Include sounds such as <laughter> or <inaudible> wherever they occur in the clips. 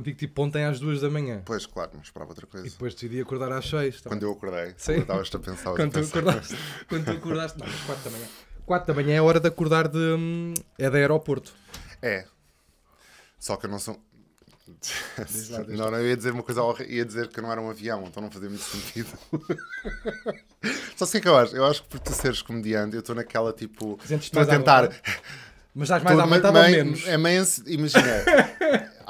contigo tipo ontem às duas da manhã. Pois, claro, não esperava outra coisa. E depois decidi acordar às seis. Também. Tá quando eu acordei, Sim. estavas-te a pensar. <laughs> quando, tu acordaste, <laughs> quando tu acordaste, não, às quatro da manhã. Quatro da manhã é hora de acordar de. Hum, é da aeroporto. É. Só que eu não sou. lá, não, não, eu ia dizer uma coisa horrível, ia dizer que não era um avião, então não fazia muito sentido. <laughs> Só sei que eu acho, eu acho que por tu seres comediante, eu estou naquela tipo. Estou a tentar. Mas estás mais à aumentado ou menos? É meio. Imagina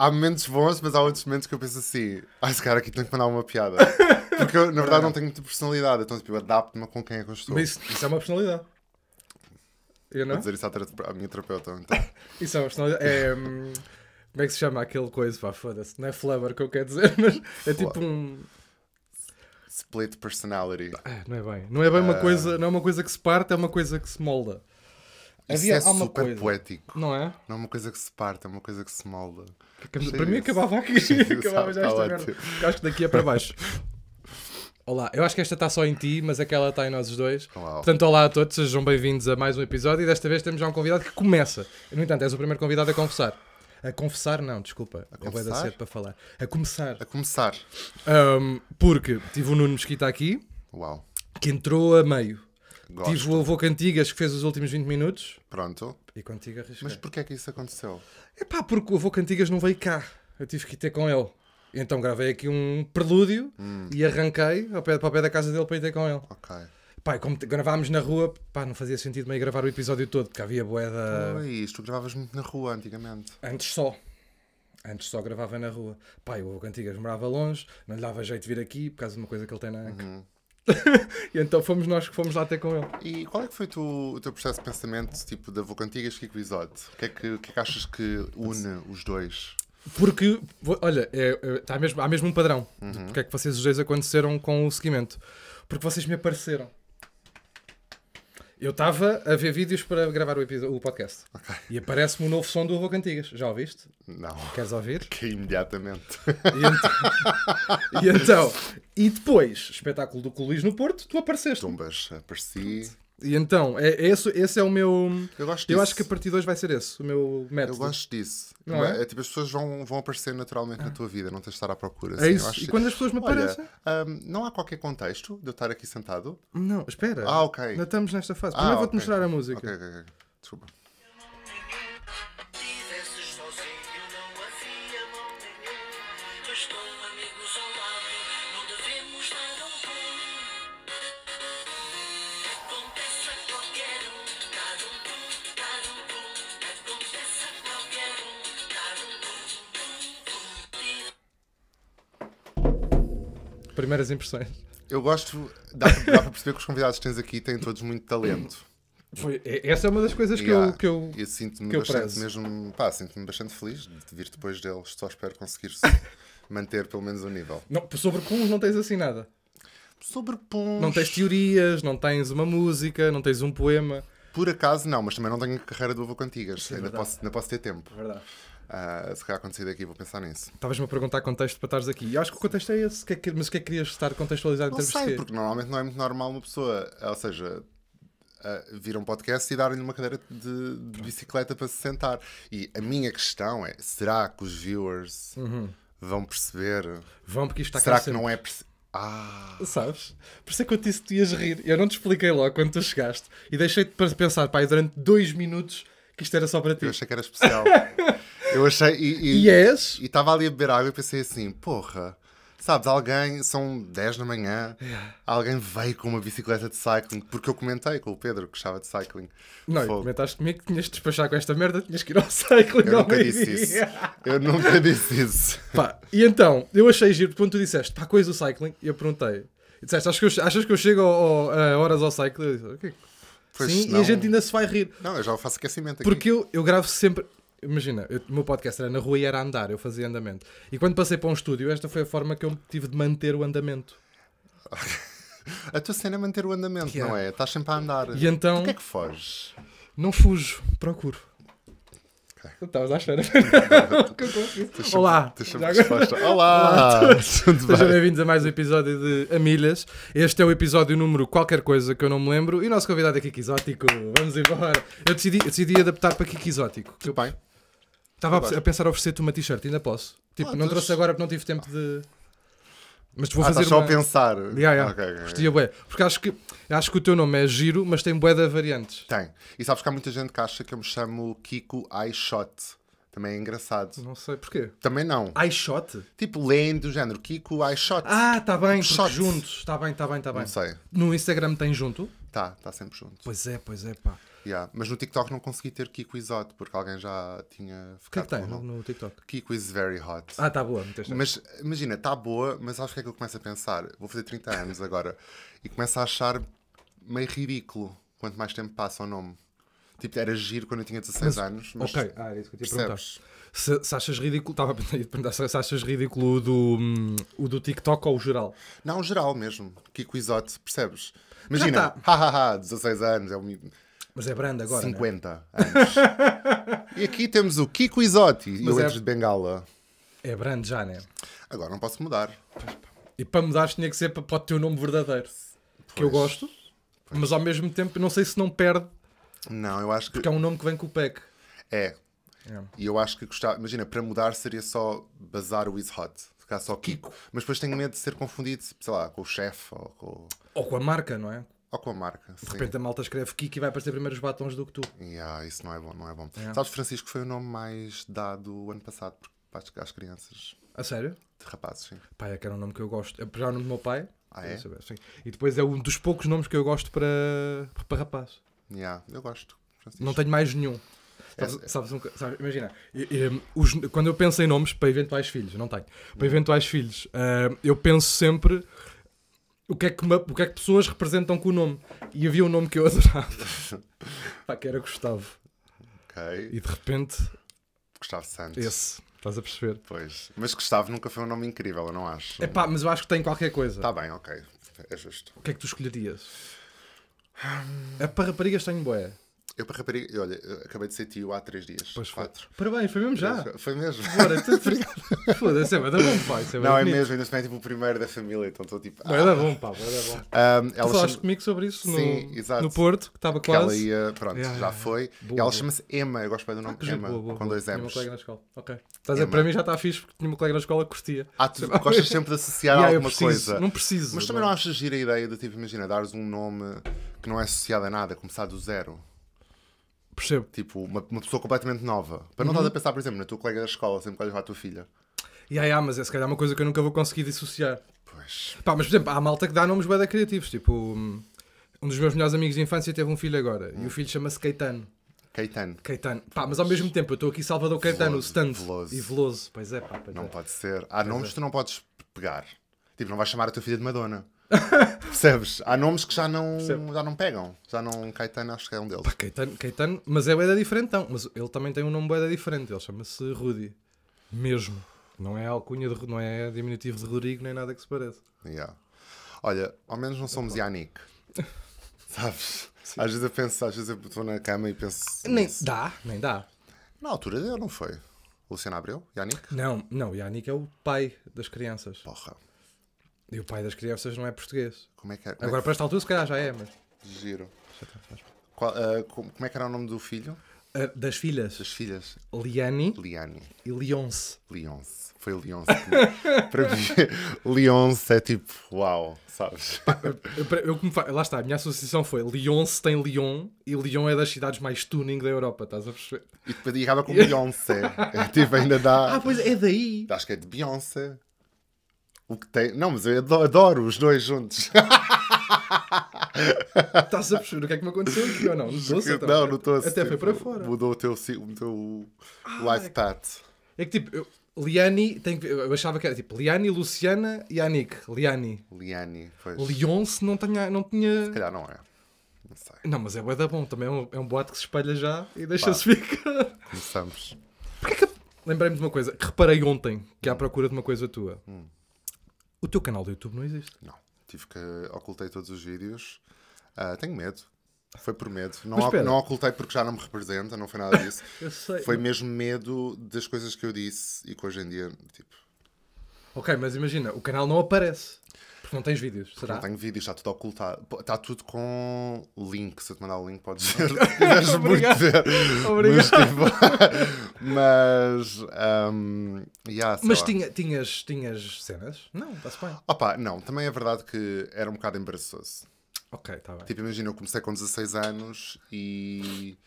há momentos bons, mas há outros momentos que eu penso assim: ai, esse cara aqui tem que mandar uma piada. <laughs> Porque eu, na verdade, não tenho muita personalidade. Então, tipo, adapto-me com quem é que eu estou. Mas isso, isso é uma personalidade. Eu não? Vou dizer isso à, à minha terapeuta. Então. <laughs> isso é uma personalidade. É, hum, como é que se chama aquele coisa? Pá, foda-se. Não é flubber que eu quero dizer, <laughs> mas é tipo um. Split personality. Ah, não é bem. Não é bem uh... uma ah. coisa. Não é uma coisa que se parte, é uma coisa que se molda. Isso é alguma super coisa. poético. Não é? Não é uma coisa que se parte, é uma coisa que se molda. Para mim acabava aqui. <laughs> acabava já tá esta merda. Acho que daqui é para baixo. <laughs> Olá, eu acho que esta está só em ti, mas aquela está em nós os dois. Uau. Portanto, olá a todos, sejam bem-vindos a mais um episódio e desta vez temos já um convidado que começa. No entanto, és o primeiro convidado a confessar. A confessar, não, desculpa. A eu vou dar cedo para falar. A começar. A começar. Um, porque tive o Nuno Mesquita aqui. Uau. Que entrou a meio. Gosto. Tive o avô Cantigas que fez os últimos 20 minutos. Pronto. E contigo arrisquei. Mas porquê é que isso aconteceu? É pá, porque o avô Cantigas não veio cá. Eu tive que ir ter com ele. Então gravei aqui um prelúdio hum. e arranquei ao pé, para o pé da casa dele para ir ter com ele. Ok. Pá, como gravámos na rua, pá, não fazia sentido meio gravar o episódio todo, porque havia boeda. isso tu gravavas muito na rua antigamente. Antes só. Antes só gravava na rua. Pá, o Cantigas morava longe, não lhe dava jeito de vir aqui por causa de uma coisa que ele tem na anca. Uhum. <laughs> e então fomos nós que fomos lá até com ele. E qual é que foi tu, o teu processo de pensamento, tipo, da Antiga e Kiko Isote? O que é que, que, é que achas que une os dois? Porque, olha, é, é, tá mesmo, há mesmo um padrão uhum. que porque é que vocês os dois aconteceram com o seguimento. Porque vocês me apareceram. Eu estava a ver vídeos para gravar o, episódio, o podcast. Okay. E aparece-me o um novo som do Rouco Cantigas. Já ouviste? Não. Queres ouvir? Que imediatamente. E então, <laughs> e, então, e depois, espetáculo do Colis no Porto, tu apareceste. Tumbas, apareci. E então, é, é, esse, esse é o meu. Eu, gosto eu acho que a partir de hoje vai ser esse o meu método. Eu gosto disso. Não é? é? tipo, as pessoas vão, vão aparecer naturalmente ah. na tua vida, não tens de estar à procura. É assim. É isso. Acho... E quando as pessoas me aparecem. Olha, um, não há qualquer contexto de eu estar aqui sentado? Não, espera. Ah, ok. Ainda estamos nesta fase. Ah, Primeiro ah, vou-te okay. mostrar a música. Ok, ok, ok. Desculpa. primeiras impressões. Eu gosto, dá, para, dá para perceber que os convidados que tens aqui têm todos muito talento. Foi, é, essa é uma das coisas que yeah. eu. Que eu, eu sinto-me bastante mesmo. Pá, sinto-me bastante feliz de vir depois deles. Só espero conseguir <laughs> manter pelo menos o um nível. Não, sobre puns não tens assim nada. Sobre puns. Não tens teorias, não tens uma música, não tens um poema. Por acaso não, mas também não tenho carreira de ovo cantigas. Sim, é ainda, posso, ainda posso ter tempo. É verdade. Uh, se calhar acontecer daqui vou pensar nisso. Estavas-me a perguntar contexto para estares aqui. e acho que o contexto é esse. Que é que, mas o que é que querias estar contextualizado em termos sei, de quê? porque normalmente não é muito normal uma pessoa, ou seja, uh, vir um podcast e dar lhe uma cadeira de, de, bicicleta para se sentar. E a minha questão é, será que os viewers uhum. vão perceber? Vão, porque isto está Será que não é... Ah. Sabes? Por isso é que eu te disse que tu ias rir. Eu não te expliquei logo quando tu chegaste. E deixei-te para pensar, pai, durante dois minutos que isto era só para ti. Eu achei que era especial. <laughs> Eu achei. E é estava yes. ali a beber água e pensei assim: porra, sabes, alguém, são 10 da manhã, yeah. É. alguém veio com uma bicicleta de cycling, porque eu comentei com o Pedro que gostava de cycling. Não, Fogo. comentaste comigo que tinhas de despachar com esta merda, tinhas que ir ao cycling. Eu nunca disse isso. Eu nunca disse isso. Pá, e então, eu achei giro, quando tu disseste, pá, coisa do cycling, e eu perguntei, e disseste, achas que eu, achas que eu chego ao, ao, a horas ao cycling? Eu disse, okay. Pois Sim, e a gente ainda se vai rir. Não, eu já faço aquecimento aqui. Porque eu, eu gravo sempre imagina, eu, o meu podcast era na rua e era andar, eu fazia andamento. E quando passei para um estúdio, esta foi a forma que eu tive de manter o andamento. <laughs> a tua cena é manter o andamento, yeah. não é? Estás sempre a andar. E então. que é que foges? Não fujo, procuro. Estavas à espera. <laughs> <laughs> Olá. Olá. Olá Sejam bem-vindos a mais um episódio de Amilhas. Este é o episódio número qualquer coisa que eu não me lembro. E o nosso convidado é Kiki Exótico. Vamos embora. Eu decidi, eu decidi adaptar para Kiki Exótico. Que eu, Estava a, a pensar oferecer-te uma t-shirt, ainda posso. Tipo, não trouxe agora porque não tive tempo de. Mas vou ah, tá fazer. Estás uma... só a pensar. Yeah, yeah. Okay, okay, Gostia, okay. Porque acho que, acho que o teu nome é giro, mas tem bué de variantes. Tem. E sabes que há muita gente que acha que eu me chamo Kiko iShot. Também é engraçado. Não sei porquê. Também não. iShot? Tipo, Lendo o género Kiko iShot. Ah, tá bem, tipo, juntos. Tá bem, tá bem, tá bem. Não sei. No Instagram tem junto? Tá, tá sempre junto. Pois é, pois é, pá. Yeah. Mas no TikTok não consegui ter Kiko is porque alguém já tinha ficado. O que é que tem no, TikTok? Kiko is very hot. Ah, está boa, Mas imagina, está boa, mas acho que é que eu começo a pensar. Vou fazer 30 anos agora e começo a achar meio ridículo quanto mais tempo passa o nome. Tipo, era giro quando eu tinha 16 mas, anos. Mas ok, ah, era isso que eu tinha perguntado. Se, se, achas ridículo, estava a perguntar se, achas ridículo o do, um, o do TikTok ou o geral? Não, o geral mesmo. Kiko Isote, percebes? Imagina, hahaha, tá. 16 anos, é um mas é branda agora. 50 é? anos. <laughs> e aqui temos o Kiko Isotti e o é... de Bengala. É brand já, né? Agora não posso mudar. E para mudar tinha que ser para, ter o teu nome verdadeiro. Pois. Que eu gosto, pois. mas ao mesmo tempo não sei se não perde. Não, eu acho que. Porque é um nome que vem com o PEC. É. é. E eu acho que gostava. Imagina, para mudar seria só Bazar Wiz Hot. Ficar só Kiko. Mas depois tenho medo de ser confundido, sei lá, com o chefe ou com. Ou com a marca, não é? Ou com a marca. De repente a malta escreve Kiki e vai aparecer primeiro os batons do que tu. Yeah, isso não é bom, não é bom. Yeah. É. Sabes, Francisco foi o nome mais dado ano passado para as crianças. A sério? De rapazes, sim. Pai, é que era um nome que eu gosto. Apesar é, do é nome do meu pai. Ah, é? Saber, e depois é um dos poucos nomes que eu gosto para, para rapaz. Yeah, eu gosto. Francisco. Não tenho mais nenhum. É, é. Sabes, um, sabes, imagina, eu, eu, os, quando eu penso em nomes para eventuais filhos, não tenho, para eventuais filhos, uh, eu penso sempre o que, é que, o que é que pessoas representam com o nome. E havia um nome que eu <laughs> adorava, Pá, que era Gustavo. Ok. E de repente, Gustavo Santos. esse. Estás a perceber? Pois. Mas Gustavo nunca foi um nome incrível, eu não acho. É pá, mas eu acho que tem qualquer coisa. Está bem, ok. É justo. O que é que tu escolherias? É hum. para raparigas tenho boé. Eu para rapariga, olha, acabei de ser tio há três dias. Pois quatro. Foi. Parabéns, foi mesmo já? Foi mesmo. Bora, tu... <laughs> Foda-se, é bom, pai. É não, é mesmo, ainda se é tipo o primeiro da família, então estou tipo. Ah. Vai dar bom, pá, vai dar bom. Um, tu falaste chama... comigo sobre isso no, Sim, exato. no Porto, que estava quase. Ela ia, pronto, yeah, já foi. Boa, ela chama-se Emma, eu gosto bem do ah, nome ah, Emma, boa, boa, com dois M's. Tinha colega na escola, ok. Estás a para mim já está fixe, porque tinha uma colega na escola que curtia. Ah, tu gostas sempre de associar <laughs> yeah, alguma preciso, coisa. Não preciso. Mas também não achas gira a ideia de, tipo, imagina, dares um nome que não é associado a nada, começar do zero. Percebo. Tipo, uma, uma pessoa completamente nova. Para não uhum. estás a pensar, por exemplo, na tua colega da escola, sempre que olhas para a tua filha. E yeah, yeah, mas é se calhar uma coisa que eu nunca vou conseguir dissociar. Pois. Pá, mas por exemplo, há malta que dá nomes bem criativos. Tipo, hum, um dos meus melhores amigos de infância teve um filho agora. Hum. E o hum. filho chama-se Caetano. Caetano. Caetano. Pá, mas ao mesmo tempo eu estou aqui Salvador Caetano, Veloso. stand. Veloso. E Veloso. Pois é, pá. Pois não é. pode ser. Há pois nomes é. que tu não podes pegar. Tipo, não vais chamar a tua filha de Madonna. <laughs> Percebes? Há nomes que já não, já não pegam. Já não. Caetano, acho que é um deles. Caetano, Caetano, mas é boeda diferentão. Mas ele também tem um nome boeda diferente. Ele chama-se Rudy. Mesmo. Não é alcunha, de, não é diminutivo de Rodrigo, nem nada que se pareça. Yeah. Olha, ao menos não somos é Yannick. <laughs> Sabes? Sim. Às vezes eu penso, às vezes eu estou na cama e penso. Nem nisso. dá, nem dá. Na altura dele, não foi? Luciano Abreu? Yannick? Não, não, Yannick é o pai das crianças. Porra. E o pai das crianças não é português. Como é que é? É Agora, é que... para esta altura, se calhar já é, mas. Giro. Tá, Qual, uh, eh, como, como é que era o nome do filho? Uh, das filhas. Das filhas. Liane. Liane. E Leonce. Leonce. Foi Leonce. <laughs> para mim, Leonce é tipo, uau, sabes? eu, Lá está, a minha associação foi Leonce tem Lyon e Lyon é das cidades mais tuning da Europa, estás a perceber? E depois acaba com Beyoncé. <laughs> É, tipo, ainda dá. Ah, pois é daí. Acho que é de Beyoncé. O que tem. Não, mas eu adoro, adoro os dois juntos. <laughs> Estás a perceber o que é que me aconteceu aqui ou não? Não estou a Não, não estou a Até foi para fora. Mudou o teu, o teu ah, life é path. É que tipo, eu, Liani, tem que, eu achava que era tipo Liani, Luciana e Anik. Liani. Liani, pois. Leonce não tinha, não tinha. Se calhar não é. Não sei. Não, mas é bué bom. Também é um, é um boato que se espalha já e deixa-se ficar. Começamos. Porquê que. Lembrei-me de uma coisa que reparei ontem, que é à hum. procura de uma coisa tua. Hum. O teu canal do YouTube não existe? Não. Tive que. Ocultei todos os vídeos. Uh, tenho medo. Foi por medo. Não, não ocultei porque já não me representa, não foi nada <laughs> disso. Eu sei. foi mesmo medo das coisas que eu disse e que hoje em dia, tipo. Ok, mas imagina, o canal não aparece. Porque não tens vídeos, será? Não tenho vídeos, está tudo ocultado. Está tudo com link. Se eu te mandar o link, podes ver. muito ver. Obrigado. Tipo, mas. Tipo, <laughs> mas um, yeah, mas tinha, tinhas, tinhas cenas? Não, está-se bem. Opa, não. Também é verdade que era um bocado embaraçoso. Ok, está bem. Tipo, imagina, eu comecei com 16 anos e.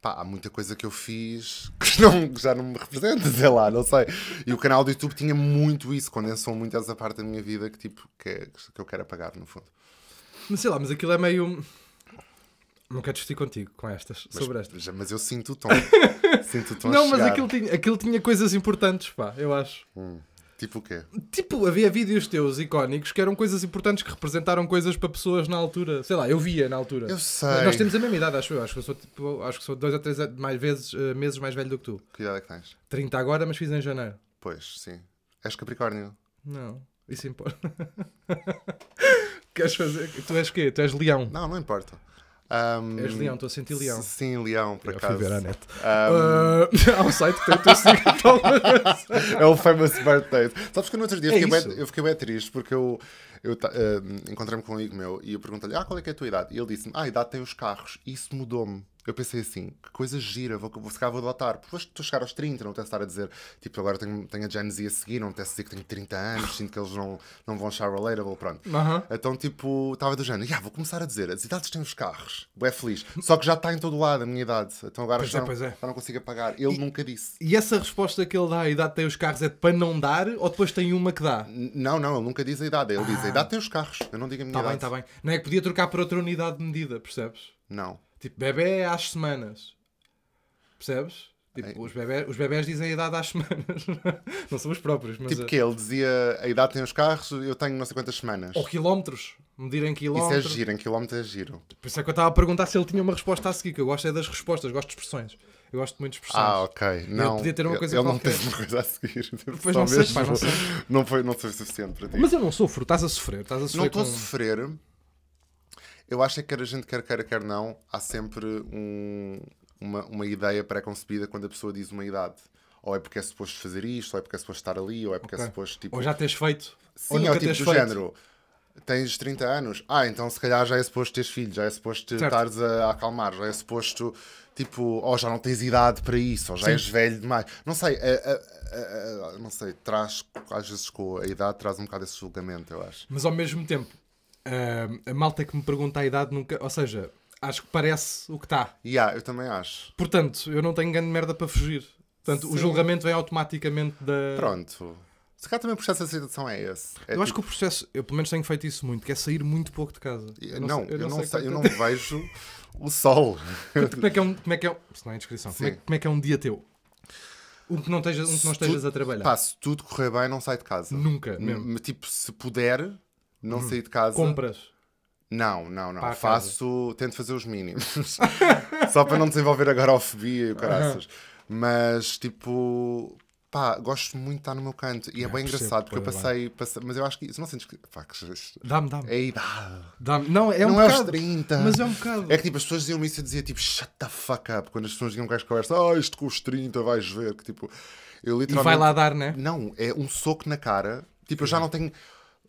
Pá, há muita coisa que eu fiz <laughs> que não, já não me representa, sei lá, não sei. E o canal do YouTube tinha muito isso, condensou muito essa parte da minha vida que, tipo, que, é, que eu quero apagar, no fundo. Mas sei lá, mas aquilo é meio. Não quero discutir contigo com estas, mas, sobre estas. Já, mas eu sinto o tom. <laughs> sinto o tom Não, mas aquilo tinha, aquilo tinha coisas importantes, pá, eu acho. Hum. Tipo o quê? Tipo, havia vídeos teus icónicos que eram coisas importantes que representaram coisas para pessoas na altura. Sei lá, eu via na altura. Eu sei. Nós temos a mesma idade, acho eu. Acho que sou, tipo, acho que sou dois ou três mais vezes, eh, meses mais velho do que tu. Que idade é que tens? 30 agora, mas fiz em janeiro. Pois, sim. És Capricórnio? Não. Isso importa. <laughs> Queres fazer? Tu és quê? Tu és leão? Não, não importa. Um, És leão, estou a sentir leão. Sim, leão, por Eu acaso. Fui ver a net. Um... Uh, ah, <laughs> há um site que tem o teu <laughs> é o Famous Birthday. Sabes que no outro dia é fiquei bem, eu fiquei bem triste porque eu eu uh, encontrei-me com um amigo meu e eu perguntei-lhe, ah, qual é que é a tua idade? E ele disse-me, ah, a idade tem os carros. E isso mudou-me. Eu pensei assim, que coisa gira, vou, vou, ficar, vou adotar. Porque depois estou a chegar aos 30, não tenho de estar a dizer, tipo, agora tenho, tenho a Gen Z a seguir, não tenho a dizer que tenho 30 anos, sinto que eles não, não vão achar relatable, pronto. Uh -huh. Então, tipo, estava do género, yeah, vou começar a dizer, as idades têm os carros, é feliz. Só que já está em todo lado a minha idade, então agora já, é, não, é. já não consigo pagar. Ele e, nunca disse. E essa resposta que ele dá, a idade tem os carros, é para não dar ou depois tem uma que dá? Não, não, ele nunca diz a idade, ele ah. diz a idade tem os carros. Eu não digo a minha Está bem, idade. está bem. Não é que podia trocar por outra unidade de medida, percebes? Não. Tipo, bebê é às semanas. Percebes? Tipo, os, bebés, os bebés dizem a idade às semanas. <laughs> não são os próprios, mas. Tipo eh, que ele dizia a idade tem os carros, eu tenho não sei quantas semanas. Ou quilómetros. em quilómetros. Isso é giro, em quilómetros é giro. Por isso é que eu estava a perguntar se ele tinha uma resposta a seguir, que eu gosto é das respostas, gosto de expressões. Eu gosto muito de expressar. Ah, ok. Não, eu podia ter uma coisa ele, ele não teve uma coisa a seguir. <laughs> Pois não sei, pai, não sei. Não foi, não foi suficiente para ti. Mas eu não sofro, estás a sofrer. Estás a sofrer não estou com... a sofrer. Eu acho é que quer a gente quer queira, quer não, há sempre um, uma, uma ideia pré-concebida quando a pessoa diz uma idade. Ou é porque é suposto fazer isto, ou é porque é suposto estar ali, ou é porque é okay. é suposto tipo. Ou já tens feito. Sim, ou é o tipo do feito. género tens 30 anos, ah, então se calhar já é suposto teres filhos, já é suposto estares a, a acalmar, já é suposto tipo, ou já não tens idade para isso, ou já Sim. és velho demais. Não sei, a, eh, a, eh, eh, não sei, traz, às vezes com a idade, traz um bocado esse julgamento, eu acho. Mas ao mesmo tempo, a malta que me pergunta a idade nunca, ou seja, acho que parece o que está. Yeah, eu também acho. Portanto, eu não tenho grande merda para fugir. Portanto, Sim. o julgamento vem automaticamente da. Pronto. Se calhar também o processo de aceitação é esse. É eu tipo... acho que tipo o processo, eu pelo menos tenho feito isso muito, que é sair muito pouco de casa. Eu não, não, sei, eu, não, sei, sei eu não <laughs> vejo o sol. É como é que é um. Como é que é um é inscrição. É como é, que é um dia teu? Um que não estejas, um que não estejas tu, a trabalhar. Pá, se tudo correr bem, não sai de casa. Nunca, mesmo. tipo, se puder, não hum. sair de casa. Compras. Não, não, não. Faço. Casa. Tento fazer os mínimos. <laughs> Só para não desenvolver agora a fobia e o caraças. Uhum. Mas, tipo, pá, gosto muito de estar no meu canto. E é, é bem engraçado, porque eu passei, passei, Mas eu acho que isso, não sentes que. Pá, que... Dá-me, dá-me. É, dá me não, é um não é bocado. Não é 30. Mas é um bocado. É que tipo, as pessoas diziam isso e dizia tipo, shut the fuck up. Quando as pessoas diziam que gajo conversa, ah, oh, isto com os 30, vais ver. Que tipo. Eu literalmente. E vai lá dar, né? Não, é um soco na cara. Tipo, eu já não tenho.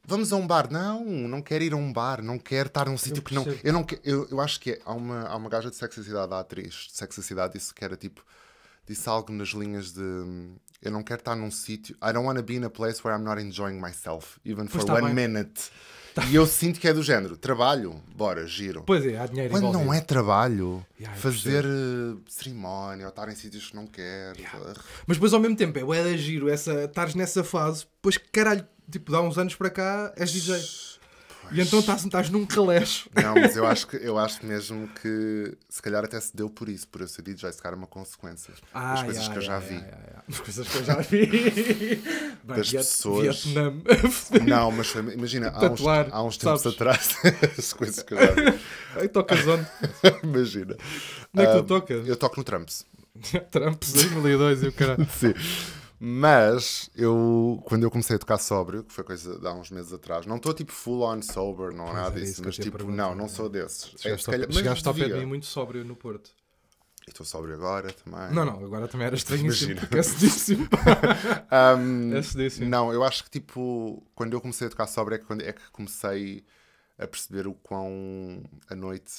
Vamos a um bar. Não, não quero ir a um bar. Não quero estar num sítio que não. Eu, não que... eu, eu acho que é. há, uma, há uma gaja de sexualidade, a atriz de sexualidade, isso que era tipo disse algo nas linhas de eu não quero estar num sítio. I don't want to be in a place where I'm not enjoying myself, even for tá one bem. minute. Tá. E eu sinto que é do género: trabalho, bora, giro. Pois é, há dinheiro Quando envolvido. não é trabalho, yeah, fazer uh, cerimónia ou estar em sítios que não quer. Yeah. Mas depois ao mesmo tempo é, o é giro, essa, estares nessa fase, pois caralho, tipo, dá uns anos para cá, és DJ. E então estás, num calecho. Não, mas eu acho, que, eu acho mesmo que se calhar até se deu por isso, por eu ser DJ, se calhar é uma consequência. Ah, As coisas yeah, que eu já yeah, vi. Yeah, As coisas que eu já vi. <laughs> das Viet, pessoas. Vietnam. <laughs> Não, mas imagina, há uns, há uns tempos sabes? atrás, <laughs> as coisas que eu já vi. Aí tocas onde? imagina. Onde é que tu ah, tocas? Eu toco no Trumps. Trumps 2002 eu caralho. Sim. Mas eu, quando eu comecei a tocar sóbrio, que foi coisa de há uns meses atrás, não estou tipo full on sober, não há nada disso, mas tipo, não, não né? sou desses. É chegaste, é, calhar, ao, pé de mim muito sóbrio no Porto. E estou sóbrio agora também. Não, não, agora também era estranho porque é cedíssimo. <laughs> um, é cedíssimo. Não, eu acho que tipo, quando eu comecei a tocar sóbrio é que, quando, é que comecei a perceber o quão a noite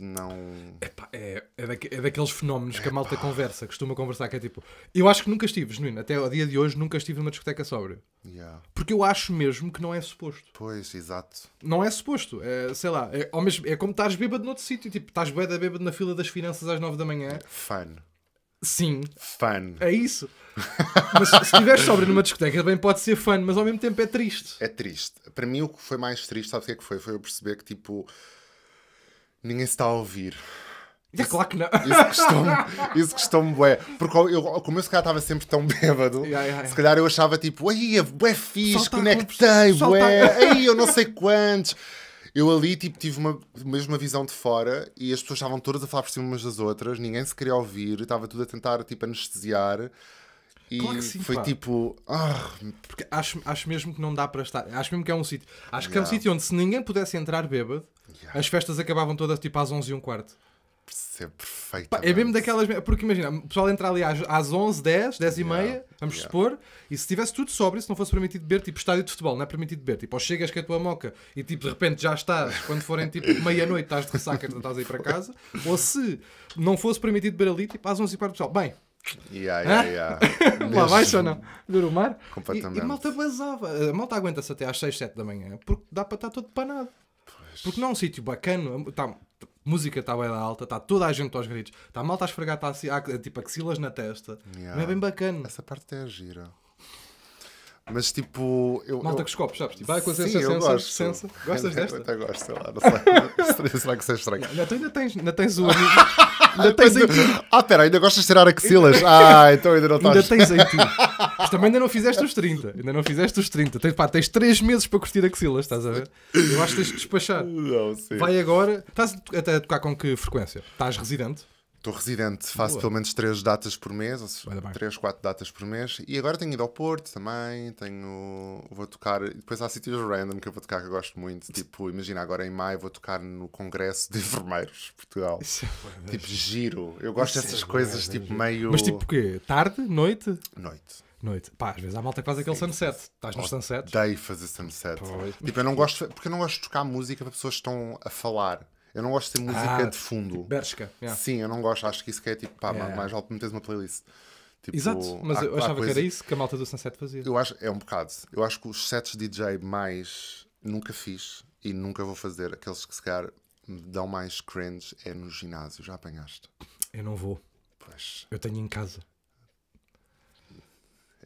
não. Epá, é, é, daqu é daqueles fenómenos Epá. que a malta conversa, costuma conversar, que é tipo. Eu acho que nunca estive, genuíno, até ao dia de hoje nunca estive numa discoteca sóbria. Yeah. Porque eu acho mesmo que não é suposto. Pois, exato. Não é suposto. É, sei lá, é, ao mesmo, é como estás bêbado noutro sítio, tipo, estás bêbado, bêbado na fila das finanças às 9 da manhã. Fun. Sim. Fun. É isso. Mas se estiveres sobre numa discoteca também pode ser fã, mas ao mesmo tempo é triste. É triste. Para mim o que foi mais triste, sabe o que é que foi? Foi eu perceber que tipo ninguém se está a ouvir. É isso, claro que não. Isso custou-me, isso custou-me bué. Porque eu, como eu se calhar estava sempre tão bêbado, yeah, yeah, yeah. se calhar eu achava tipo, ai, bué fixe, conectei, com... bué, ai, eu não sei quantos. Eu ali tipo, tive uma mesma visão de fora e as pessoas estavam todas a falar por cima umas das outras, ninguém se queria ouvir, estava tudo a tentar tipo, anestesiar. E claro que sim, foi pá. tipo. Oh. Porque acho, acho mesmo que não dá para estar. Acho mesmo que é um sítio. Acho que é um sítio onde se ninguém pudesse entrar bêbado, yeah. as festas acabavam todas tipo às 11 e um quarto. perfeito. É mesmo daquelas. Porque imagina, o pessoal entra ali às, às 11, 10, 10 e yeah. meia, vamos yeah. supor, e se tivesse tudo sobre, se não fosse permitido beber, tipo estádio de futebol, não é permitido beber, tipo, ou chegas com a tua moca e tipo de repente já estás, quando forem tipo meia-noite, estás de ressaca, estás a ir para casa, ou se não fosse permitido beber ali, tipo às 11 e quarto, pessoal, bem, Yeah, yeah, yeah. <laughs> Lá baixo ou não? Duro o mar. Completamente. E, e malta basava. A malta aguenta-se até às 6, 7 da manhã porque dá para estar todo panado. Pois. Porque não é um sítio bacana. É tá, música está bem alta, está toda a gente aos gritos. Está malta a esfregar, está assim, tipo axilas na testa. Yeah. Não é bem bacana. Essa parte é gira. Mas tipo. Eu, Malta eu... que escopos, sabes? Tipo, vai ah, com a sensação. sensa, Gostas desta? Eu até gosto, sei lá, não sei. <laughs> será lá que é estranho. Não, tu ainda tens, ainda tens o <laughs> ainda tens em tu. Ah, pera, ainda gostas de tirar axilas? ah, então ainda não estás. Ainda tens em tu. <laughs> Mas também ainda não fizeste os 30. Ainda não fizeste os 30. Tens, pá, tens 3 meses para curtir axilas, estás a ver? Eu acho que tens de despachar. Não, sim. Vai agora. Estás a tocar com que frequência? Estás residente? Estou residente, faço Boa. pelo menos três datas por mês, ou seja, três, quatro datas por mês. E agora tenho ido ao Porto também, tenho. Vou tocar. Depois há sítios random que eu vou tocar que eu gosto muito. Tipo, imagina, agora em maio vou tocar no Congresso de Enfermeiros Portugal. É tipo, giro. Eu gosto Isso é dessas é coisas, verdade. tipo, é meio. Mas tipo quê? Tarde? Noite? Noite noite. Pá, às vezes há malta que faz aquele Sim. sunset. Estás no sunset? Dei fazer sunset. Tipo, eu não gosto, porque eu não gosto de tocar música para pessoas que estão a falar. Eu não gosto de ter música ah, de fundo. Tipo Bershka. Yeah. Sim, eu não gosto. Acho que isso que é tipo, pá, yeah. mais alto metes uma playlist. Tipo, Exato, mas há, eu achava coisa... que era isso que a malta do Sunset fazia. Eu acho, é um bocado. Eu acho que os sets DJ mais nunca fiz e nunca vou fazer, aqueles que se calhar me dão mais cringe, é no ginásio. Já apanhaste? Eu não vou. Pois. Eu tenho em casa.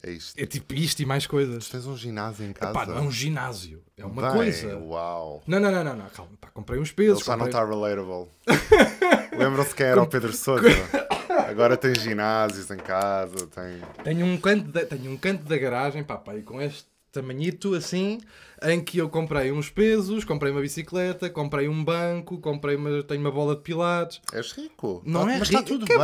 É isto. É tipo isto e mais coisas. Tu tens um ginásio em casa? Epá, não é um ginásio. É uma Bem, coisa. Uau. Não, não, não, não, não. Calma, pá, comprei uns pesos. Ele já comprei... não está relatable. <laughs> Lembram-se quem era o Pedro Sousa? Agora tem ginásios em casa, tem... Tenho um canto da, tenho um canto da garagem, pá, pá, e com este tamanhito assim, em que eu comprei uns pesos, comprei uma bicicleta, comprei um banco, comprei uma, tenho uma bola de pilates. És rico. Não tá, é mas tá rico. está tudo que é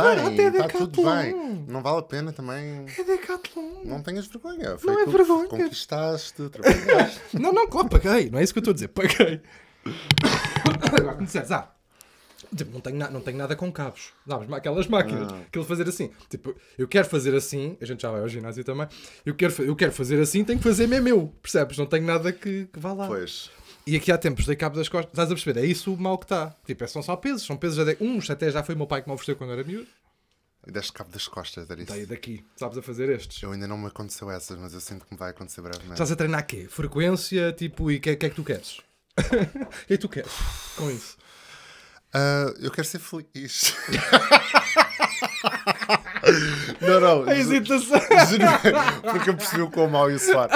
bem. está tudo bem. Não vale a pena também. É Decathlon. Não tenhas vergonha. Foi não é vergonha. Conquistaste, trabalhaste. <laughs> não, não, claro, paguei. Não é isso que eu estou a dizer. Paguei. Agora, como <coughs> ah, Tipo, não tenho, na, não tenho nada com cabos. Não, mas aquelas máquinas. Ah. Aquilo fazer assim. Tipo, eu quero fazer assim. A gente já vai ao ginásio também. Eu quero, eu quero fazer assim, tenho que fazer mesmo meu Percebes? Não tenho nada que, que vá lá. Pois. E aqui há tempos dei cabo das costas. Estás a perceber? É isso o mal que está. Tipo, é são só pesos. São pesos. De... Uns até já foi o meu pai que me ofereceu quando era miúdo. E deste cabo das costas, era isso. Daí daqui. Sabes a fazer estes. Eu ainda não me aconteceu essas, mas eu sinto que me vai acontecer brevemente. Estás a treinar quê? Frequência, tipo, e o que, que é que tu queres? O que é que tu queres com isso? Uh, eu quero ser feliz. <laughs> não, não. A hesitação. <laughs> Porque eu percebi o quão mal ia soar.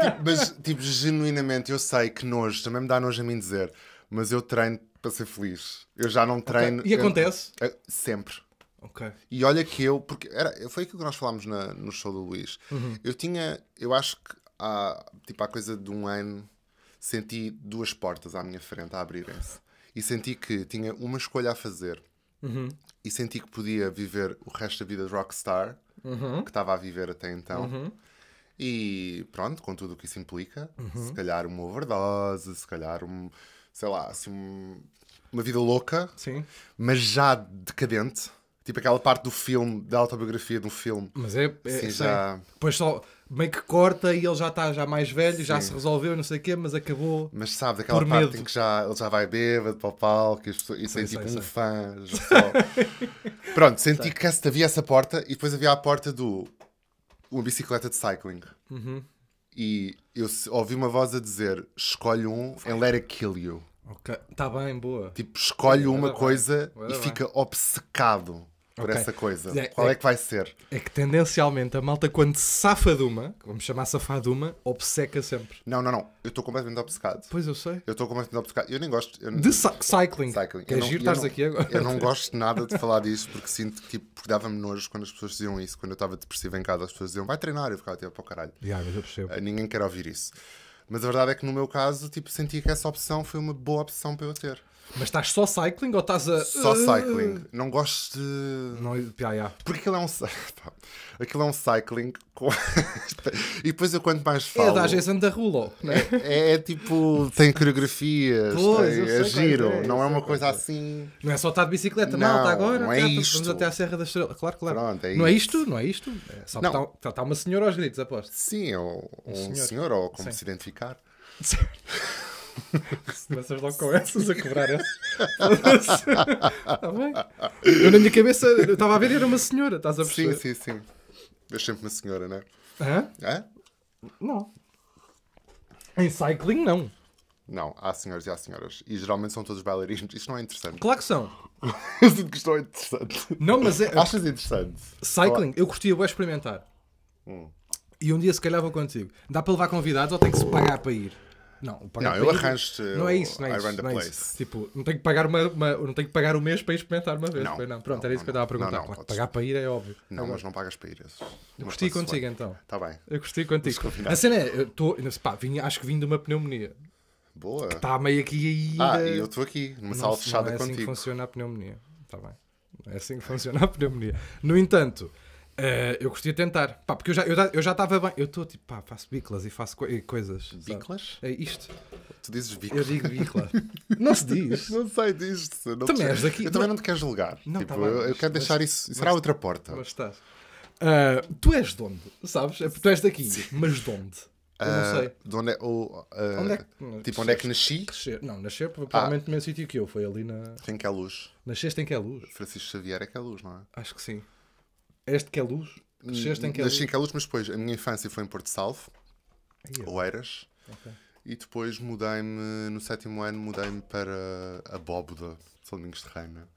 Tipo, mas, tipo, genuinamente, eu sei que nojo, também me dá nojo a mim dizer, mas eu treino para ser feliz. Eu já não treino. Okay. E acontece? Eu, eh, eu, sempre. Ok. E olha que eu, porque era, foi aquilo que nós falámos na, no show do Luís. Uhum. Eu tinha, eu acho que há, tipo, há coisa de um ano, senti duas portas à minha frente a abrirem-se e senti que tinha uma escolha a fazer. Uhum. E senti que podia viver o resto da vida de rockstar, uhum. que estava a viver até então. Uhum. E pronto, com tudo o que isso implica, uhum. se calhar uma overdose, se calhar um, sei lá, assim, um, uma vida louca, Sim. mas já decadente. Tipo aquela parte do filme, da autobiografia de um filme. Mas é. é assim, já... Pois só meio que corta e ele já está já mais velho, Sim. já se resolveu, não sei o quê, mas acabou. Mas sabe daquela parte medo. em que já, ele já vai bêbado para o palco e, pessoas, e é sei, tipo sei. um fã. <laughs> Pronto, senti sei. que havia essa porta e depois havia a porta do uma bicicleta de cycling. Uhum. E eu ouvi uma voz a dizer: escolhe um and let it kill you. Ok, está bem, boa. Tipo, escolhe uma coisa e fica obcecado por okay. essa coisa? É, Qual é, é, que vai ser? É que tendencialmente a malta, quando se safa de uma, vamos chamar safar de uma, obceca sempre. Não, não, não. Eu estou completamente obcecado. Pois eu sei. Eu estou completamente obcecado. Eu nem gosto. Eu... De cycling. cycling. Que é giro estás aqui agora. Eu não gosto nada de falar disso porque sinto que tipo, dava-me nojo quando as pessoas diziam isso. Quando eu estava depressivo em casa, as pessoas diziam vai treinar. Eu ficava tipo para o caralho. Yeah, mas eu percebo. Eh, ninguém quer ouvir isso. Mas a verdade é que no meu caso, tipo, senti que essa opção foi uma boa opção para eu ter. Mas estás só cycling ou estás a. Só ah. cycling. Não gosto de. Não, ah, yeah. Porque aquilo é um. <laughs> aquilo é um cycling. Com... <laughs> e depois eu quanto mais é falo. É da Jason da Rulo, né? É, é, é tipo. Tem coreografias, pois, tem, é, é giro. É, não é uma coisa assim. Não é só estar de bicicleta, não, malta, agora. Não é tá, isto. Vamos até à Serra da Estrela. Claro, claro. Pronto, é não é isto, não é isto. É só não. Está, está uma senhora aos gritos, aposto. Sim, ou um, um senhor. senhor, ou como Sim. se identificar. Certo. <laughs> <laughs> Começas logo com essas a quebrar essas. Está <laughs> bem? Eu na minha cabeça estava a ver, era uma senhora, estás a perceber? Sim, sim, sim. Mas sempre uma senhora, não é? Hã? Hã? Não. Em cycling, não. Não, há senhores e há senhoras. E geralmente são todos bailarinos. Isto não é interessante. Claro que são. <laughs> eu sinto que isto não é interessante. Não, mas é. Achas interessante? Cycling, eu curtia vou experimentar. Hum. E um dia se calhar vou contigo. Dá para levar convidados ou tem que se pagar para ir? Não, o pagar não eu arranjo Não é isso, não é, isso, não é isso. Tipo, não tenho que pagar, uma, uma, não tenho que pagar um mês para experimentar uma vez. Não, não pronto, não, era isso que eu estava a perguntar. Claro, pagar para ir é óbvio. Não, Agora, mas não pagas para ir. Eu gostei contigo bem. então. Está bem. Eu gostei contigo. A cena é, eu tô, pá, vim, acho que vim de uma pneumonia. Boa. Que Está meio aqui aí. Ah, e eu estou aqui, numa sala fechada não é contigo. assim que funciona a pneumonia. Está bem. Não é assim que funciona a pneumonia. No entanto. Uh, eu gostaria de tentar. Pá, porque eu já estava eu já, eu já bem. Eu estou tipo, pá, faço biclas e faço co e coisas. Biclas? É isto. Tu dizes bicla. Eu digo bicla. <laughs> não se diz. Não sei, diz-se. Também és daqui. Eu não... também não te quero julgar. Não, tipo, tá bem, eu, eu, quero mas, deixar isso. Será outra porta. Mas estás. Uh, tu és de onde? Sabes? É tu és daqui, Sim. mas de onde? Eu não eh, sei. de onde é, ou, onde é que, tipo, onde é que nasci? Crescer. Não, nascer ah. provavelmente ah. no mesmo sítio que eu. Foi ali na. Tem que é luz. Nasceste em que é luz? Francisco Xavier é que é luz, não é? Acho que sim. Este que é luz? Cresceste em que é Nasci em luz, mas depois a minha infância foi em Porto Salvo, Oeiras. Okay. E depois mudei-me, no sétimo ano, mudei-me para a Bóboda, São Domingos de Reina.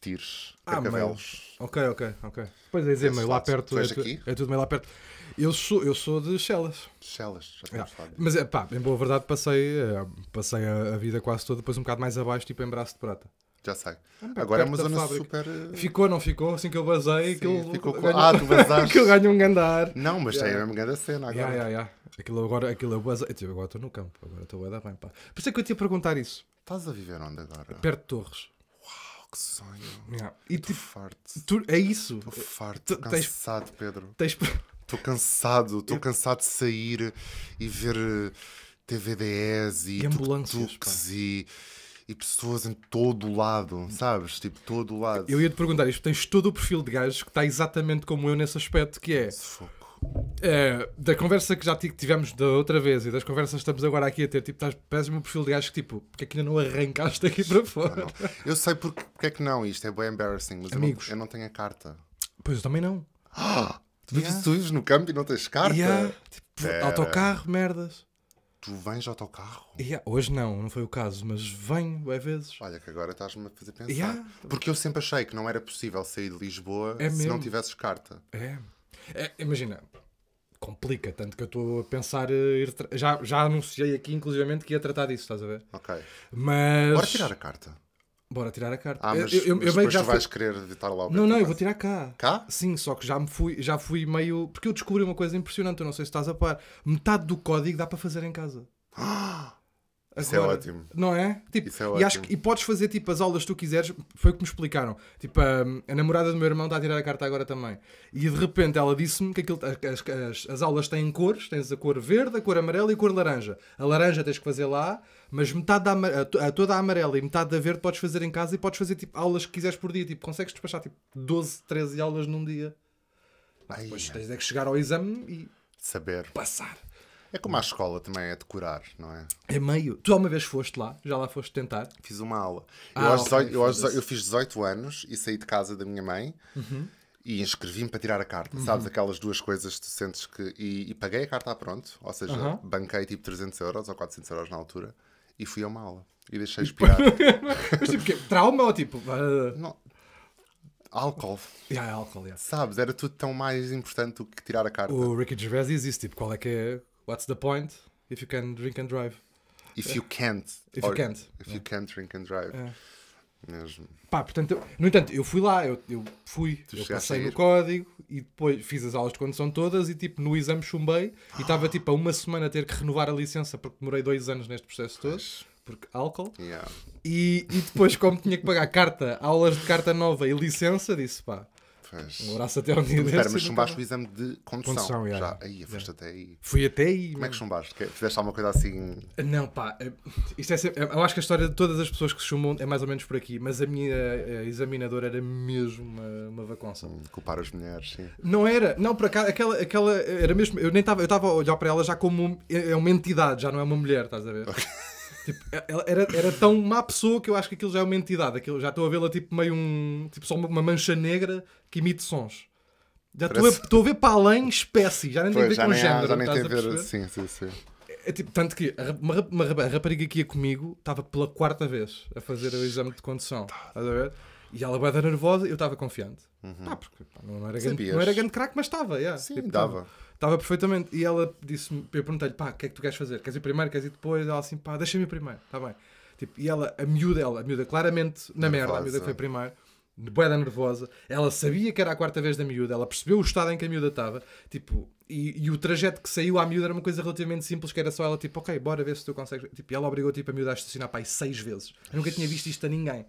Tires, ah, Carcavelos. Ah, ok, ok, ok. Pois é, dizer, meio lá perto. Tu é, tu, é, tudo meio lá perto. Eu sou, eu sou de Chelas. Chelas, já é, falado. Mas é, pá, em boa verdade passei, eh, passei a, a, vida quase toda, depois um bocado mais abaixo, tipo em Braço de Prata já sai. Agora é uma zona fábrica. super. Eh, ficou, não ficou? Assim que eu basei, Sim, que Ficou com... ganho... Ah, tu basaste. <laughs> um andar. Não, mas yeah. tem é a mesma grande cena agora. Yeah, yeah, yeah. Aquilo agora, aquilo eu basei. Tipo, agora estou no campo, agora estou a dar bem. Pá. Por isso é que eu te ia perguntar isso. Estás a viver onde agora? Perto de Torres. Uau, que sonho. Yeah. E tu, tipo, farto. Tu, é isso. Estou farto, Estou cansado, tens... Pedro. <laughs> Estou cansado, estou cansado de sair e ver eh, TVDs e, e ambulâncias e pessoas em todo o lado, sabes? Tipo, todo o lado. Eu ia te perguntar isto, tens todo o perfil de gajo que está exatamente como eu nesse aspecto, que é. É, da conversa que já tivemos da outra vez e das conversas que estamos agora aqui a ter, tipo, estás, parece-me um perfil de gajo que, tipo, porque é que ainda não arrancaste aqui para fora? Não, não. Eu sei porque, porque é que não, isto é bem embarrassing, mas Amigos. Eu, não, eu não tenho a carta. Pois eu também não. Ah, <gasps> tu, yeah. tu vives no campo e não tens carta? Yeah. Tipo, autocarro, merdas tu vens de autocarro? Yeah, é, hoje não, não foi o caso, mas venho é vezes. Olha que agora estás-me a fazer pensar. Yeah. Porque eu sempre achei que não era possível sair de Lisboa é se mesmo. não tivesses carta. É. é imagina, complica, tanto que eu estou a pensar eh, ir já, já anunciei aqui inclusivamente que ia tratar disso, estás a ver? Ok. Mas... Bora tirar a carta. Bora tirar a carta. Ah, mas, eu, eu, mas eu depois tu fui... vais querer evitar lá o Não, não, eu vou tirar cá. Cá? Sim, só que já me fui, já fui meio. Porque eu descobri uma coisa impressionante, eu não sei se estás a par. Metade do código dá para fazer em casa. Ah! Isso é Agora, é ótimo. Não é? Tipo, Isso é ótimo. E, acho, que, e podes fazer tipo as aulas que tu quiseres. Foi o que me explicaram. Tipo, a, hum, a namorada do meu irmão está a tirar a carta agora também. E de repente ela disse-me que aquilo, as, as, as, aulas têm cores: tens a cor verde, a cor amarela e a cor laranja. A laranja tens que fazer lá, mas metade da toda a amarela e metade da verde podes fazer em casa e podes fazer tipo aulas que quiseres por dia. Tipo, consegues despachar tipo 12, 13 aulas num dia. Mas depois tens é que chegar ao exame e saber passar. É como a escola também, é decorar, não é? É meio. Tu alguma vez foste lá? Já lá foste tentar? Fiz uma aula. Ah, eu, aos okay, 18, eu, aos 18, eu fiz 18 anos e saí de casa da minha mãe. Uhum. E inscrevi-me para tirar a carta, uhum. sabes? Aquelas duas coisas que tu sentes que. E, e paguei a carta a pronto, ou seja, uhum. banquei tipo 300 euros ou 400 euros na altura e fui a uma aula. E deixei expirar. <laughs> Mas tipo, quê? trauma ou tipo. Uh... Não. Álcool. Yeah, é álcool, yeah. Sabes? Era tudo tão mais importante do que tirar a carta. O Ricky Gervais diz isso, tipo, qual é que é What's the point if you can drink and drive? If you can't. If you can't. If you can't drink and drive. É. Mesmo. Pá, portanto, eu, no entanto, eu fui lá, eu, eu fui, tu eu passei no código e depois fiz as aulas de condução todas e tipo no exame chumbei e estava ah. tipo a uma semana a ter que renovar a licença porque demorei dois anos neste processo todo. Porque álcool. Yeah. E, e depois, como tinha que pagar carta, aulas de carta nova e licença, disse pá, um abraço até ao dia Espera, mas é chumbaste o exame de condução. condução já. já. Aí, foste até aí. Fui até aí. Como é que chumbaste? Fizeste alguma coisa assim? Não, pá. É, isto é sempre... É, eu acho que a história de todas as pessoas que chumam é mais ou menos por aqui, mas a minha examinadora era mesmo uma, uma Hum, culpar as mulheres, sim. Não era. Não, por acaso, aquela, aquela era mesmo... Eu nem estava... Eu estava a olhar para ela já como... É uma entidade, já não é uma mulher, estás a ver? Okay. Tipo, é, ela era, era tão má pessoa que eu acho que aquilo já é uma entidade. Aquilo, já estou a vê-la tipo meio um. Tipo só uma mancha negra que emite sons. Já estou Parece... a, a, ver para além espécie, já nem tem a ver com género. Já nem a ver, sim, sim, sim. É, tipo, tanto que a, uma, uma, a rapariga que ia comigo estava pela quarta vez a fazer o exame de condução. Estás a ver? E ela vai dar nervosa, eu estava confiante. Uhum. Pá, porque pá, não, era grande, grande craque, mas estava. Yeah. Sim, tipo, dava. Tava. Estava perfeitamente. E ela disse-me, eu perguntei-lhe, pá, o que é que tu queres fazer? Queres ir primeiro, queres ir depois? Ela assim, pá, deixa-me ir primeiro, está bem. Tipo, e ela, a miúda, ela, a miúda claramente na merda, a miúda que foi primeiro, boeda nervosa, ela sabia que era a quarta vez da miúda, ela percebeu o estado em que a miúda estava, tipo, e, e, o trajeto que saiu à miúda era uma coisa relativamente simples, que era só ela, tipo, ok, bora ver se tu consegues. Tipo, e ela obrigou tipo, a miúda a estacionar, pá, seis vezes. Eu nunca tinha visto isto a ninguém.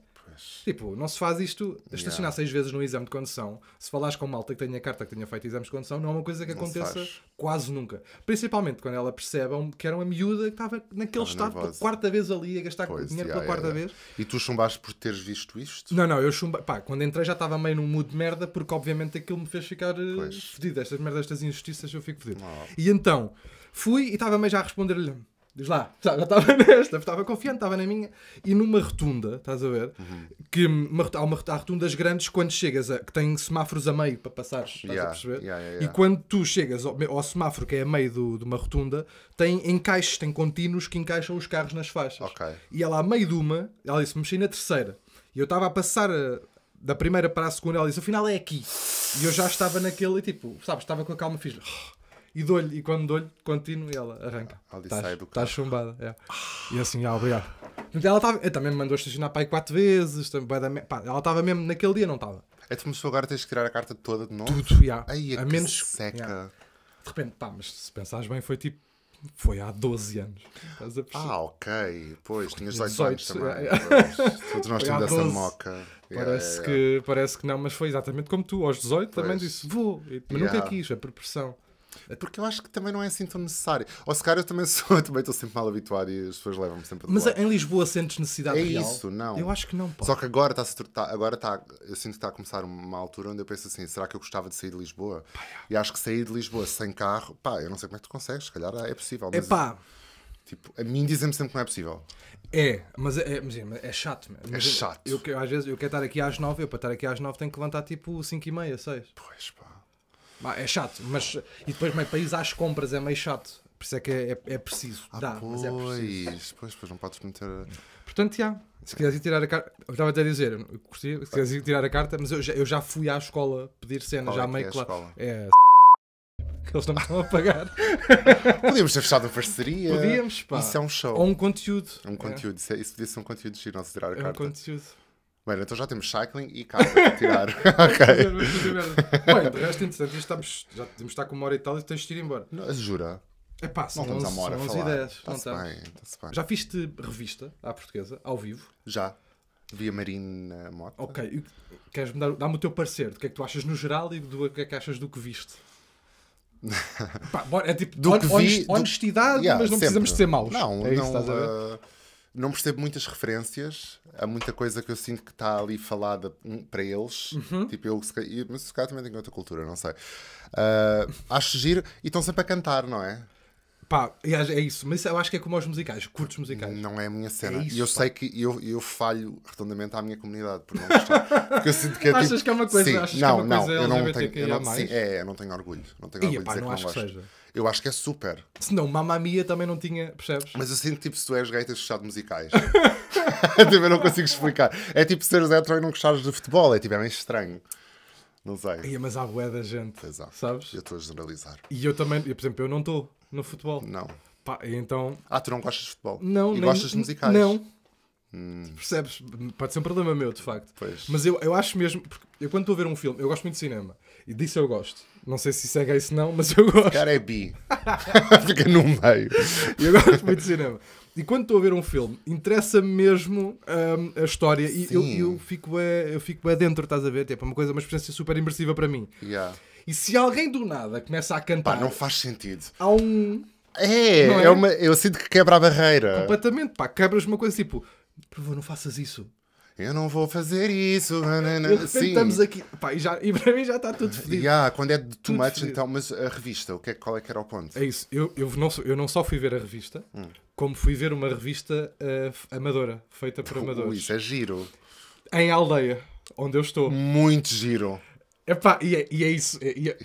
Tipo, não se faz isto, estacionar yeah. seis vezes no exame de condução. Se falares com malta que tenha carta que tenha feito exames de condução, não é uma coisa que não aconteça quase nunca. Principalmente quando ela percebe que era uma miúda que estava naquele estado pela quarta vez ali a gastar pois, dinheiro yeah, pela quarta yeah, vez. E tu chumbaste por teres visto isto? Não, não, eu chumbaste. Pá, quando entrei já estava meio num mood de merda porque obviamente aquilo me fez ficar eh, pois. fedido. Estas merdas, estas injustiças eu fico fedido. Oh. E então, fui e estava meio já a responder-lhe Diz lá, já estava <laughs> nesta, estava confiante, estava na minha. E numa rotunda, estás a ver? Uhum. Que uma, há, uma, há rotundas grandes quando chegas, a, que tem semáforos a meio para passares, estás yeah, a perceber? Yeah, yeah, e quando tu chegas ao, ao, semáforo que é a meio do, de uma rotunda, tem encaixes, tem contínuos que encaixam os carros nas faixas. Okay. E ela, a meio de uma, ela disse: mexi na terceira. E eu estava a passar a, eh, da primeira para a segunda, ela disse: afinal é aqui. E eu já estava naquele, tipo, sabes, estava com a calma, fiz. Oh, ah e dou-lhe, e quando dou-lhe, continuo e ela arranca. Ah, Está chumbada. É. E assim, ah, obrigado. Ela tava, também me mandou estacionar para aí quatro vezes. Também, pá, ela estava mesmo naquele dia, não estava. É que começou agora a teres que tirar a carta toda de novo? Tudo, já. Ai, a menos seca. De repente, pá, mas se pensares bem, foi tipo. Foi há 12 anos. ah, ok. Pois, tinhas 18, 18 anos também. Todos nós temos essa moca. Parece, yeah, que, yeah. parece que não, mas foi exatamente como tu, aos 18 pois. também disse vou. Mas nunca quis, por pressão. É porque eu acho que também não é assim tão necessário. Ou se calhar eu também <laughs> sou, eu também estou sempre mal habituado e as pessoas levam-me sempre Mas lado. em Lisboa sentes necessidade é real? É isso, não. Eu acho que não, pode. Só que agora está tá, agora está, eu sinto que está a começar uma altura onde eu penso assim, será que eu gostava de sair de Lisboa? e acho que sair de Lisboa sem carro, pá, eu não sei como é que tu consegues, se calhar é possível. É pá. Tipo, a mim dizem-me sempre que não é possível. É, mas é, é mas é, é chato, mesmo. É chato. Eu, eu, às vezes eu quero estar aqui às nove, eu para estar aqui às nove tenho que levantar tipo cinco e meia, seis. Pois pá. É chato, mas. E depois meio país às compras é meio chato. Por isso é que é, é, é preciso. Ah, Dá, pois, mas é preciso. Pois, pois, não podes meter. Portanto, já. Se quiseres ir tirar a carta. Eu estava até a dizer, curti, se quiseres ir tirar a carta, mas eu já, eu já fui à escola pedir cena já é meio é é, <laughs> que claro. É. eles não estão a pagar. <laughs> Podíamos ter fechado a parceria. Podíamos, pá. Isso é um show. Ou um conteúdo. Um conteúdo. Isso, isso podia ser um conteúdo giro, não se tirar a carta. É um conteúdo bem então já temos cycling e carro para tirar. <laughs> <laughs> ok. Bem, de resto, interessante, já, estamos, já temos estar com uma hora e tal e tens de ir embora. Não, jura? É pá, são não estamos a uma hora 11 e 10. Está -se bem, está -se bem. Já fizeste revista à portuguesa, ao vivo? Já. Via Marina Mota. Ok. Queres-me dar, dar-me o teu parecer? Do que é que tu achas no geral e do que é que achas do que viste? <laughs> Pá, bora, é tipo do on, que vi, honestidade, do... yeah, mas não sempre. precisamos de ser maus. Não, é isso, não. Estás a ver? Uh não percebo muitas referências. Há muita coisa que eu sinto que está ali falada para eles. Uhum. Tipo, eu, mas se calhar também tem outra cultura, não sei. Uh, acho giro. E estão sempre a cantar, não é? Pá, é isso. Mas eu acho que é como aos musicais, curtos musicais. Não é a minha cena. É isso, e eu pá. sei que eu, eu falho redondamente à minha comunidade por não gostar. porque eu sinto que é Achas tipo... que é uma coisa, sim, não, é uma não, coisa eu não tenho, eu não, sim, é, eu não tenho orgulho. Não tenho e, orgulho pá, de dizer não que não gosto. Que seja. Eu acho que é super. Se não, Mamamia também não tinha, percebes? Mas eu sinto tipo se tu és gay tens fechado musicais. <laughs> tipo, eu não consigo explicar. É tipo seres hetero e não gostares de futebol. É tipo, é meio estranho. Não sei. Ia, mas há bué da gente. Exato. Sabes? Eu estou a generalizar. E eu também, eu, por exemplo, eu não estou no futebol. Não. Pá, então... Ah, tu não gostas de futebol? Não. E nem, gostas de musicais? Não. Hum. Tipo, percebes? Pode ser um problema meu, de facto. Pois. Mas eu, eu acho mesmo... eu quando estou a ver um filme, eu gosto muito de cinema. E disso eu gosto. Não sei se isso é gay se não, mas eu gosto. O cara é bi. <laughs> Fica no meio. Eu gosto muito de cinema. E quando estou a ver um filme, interessa-me mesmo um, a história e eu, eu fico bem, eu fico bem dentro, estás a ver? Tipo, é uma coisa, uma experiência super imersiva para mim. Yeah. E se alguém do nada começa a cantar. Pá, não faz sentido. Há um. É, é? é uma, eu sinto que quebra a barreira. Completamente, pá, quebras uma coisa tipo, por favor, não faças isso eu não vou fazer isso. <laughs> Nanana. De Sim. estamos aqui. Pá, e, já, e para mim já está tudo fedido. Yeah, quando é de too much, fedido. então, mas a revista, o que é, qual é que era o ponto? É isso, eu, eu, não, eu não só fui ver a revista, hum. como fui ver uma revista uh, amadora, feita por amadores. isso é giro. Em aldeia, onde eu estou. Muito giro. Epá, e, é, e é isso. É, e é,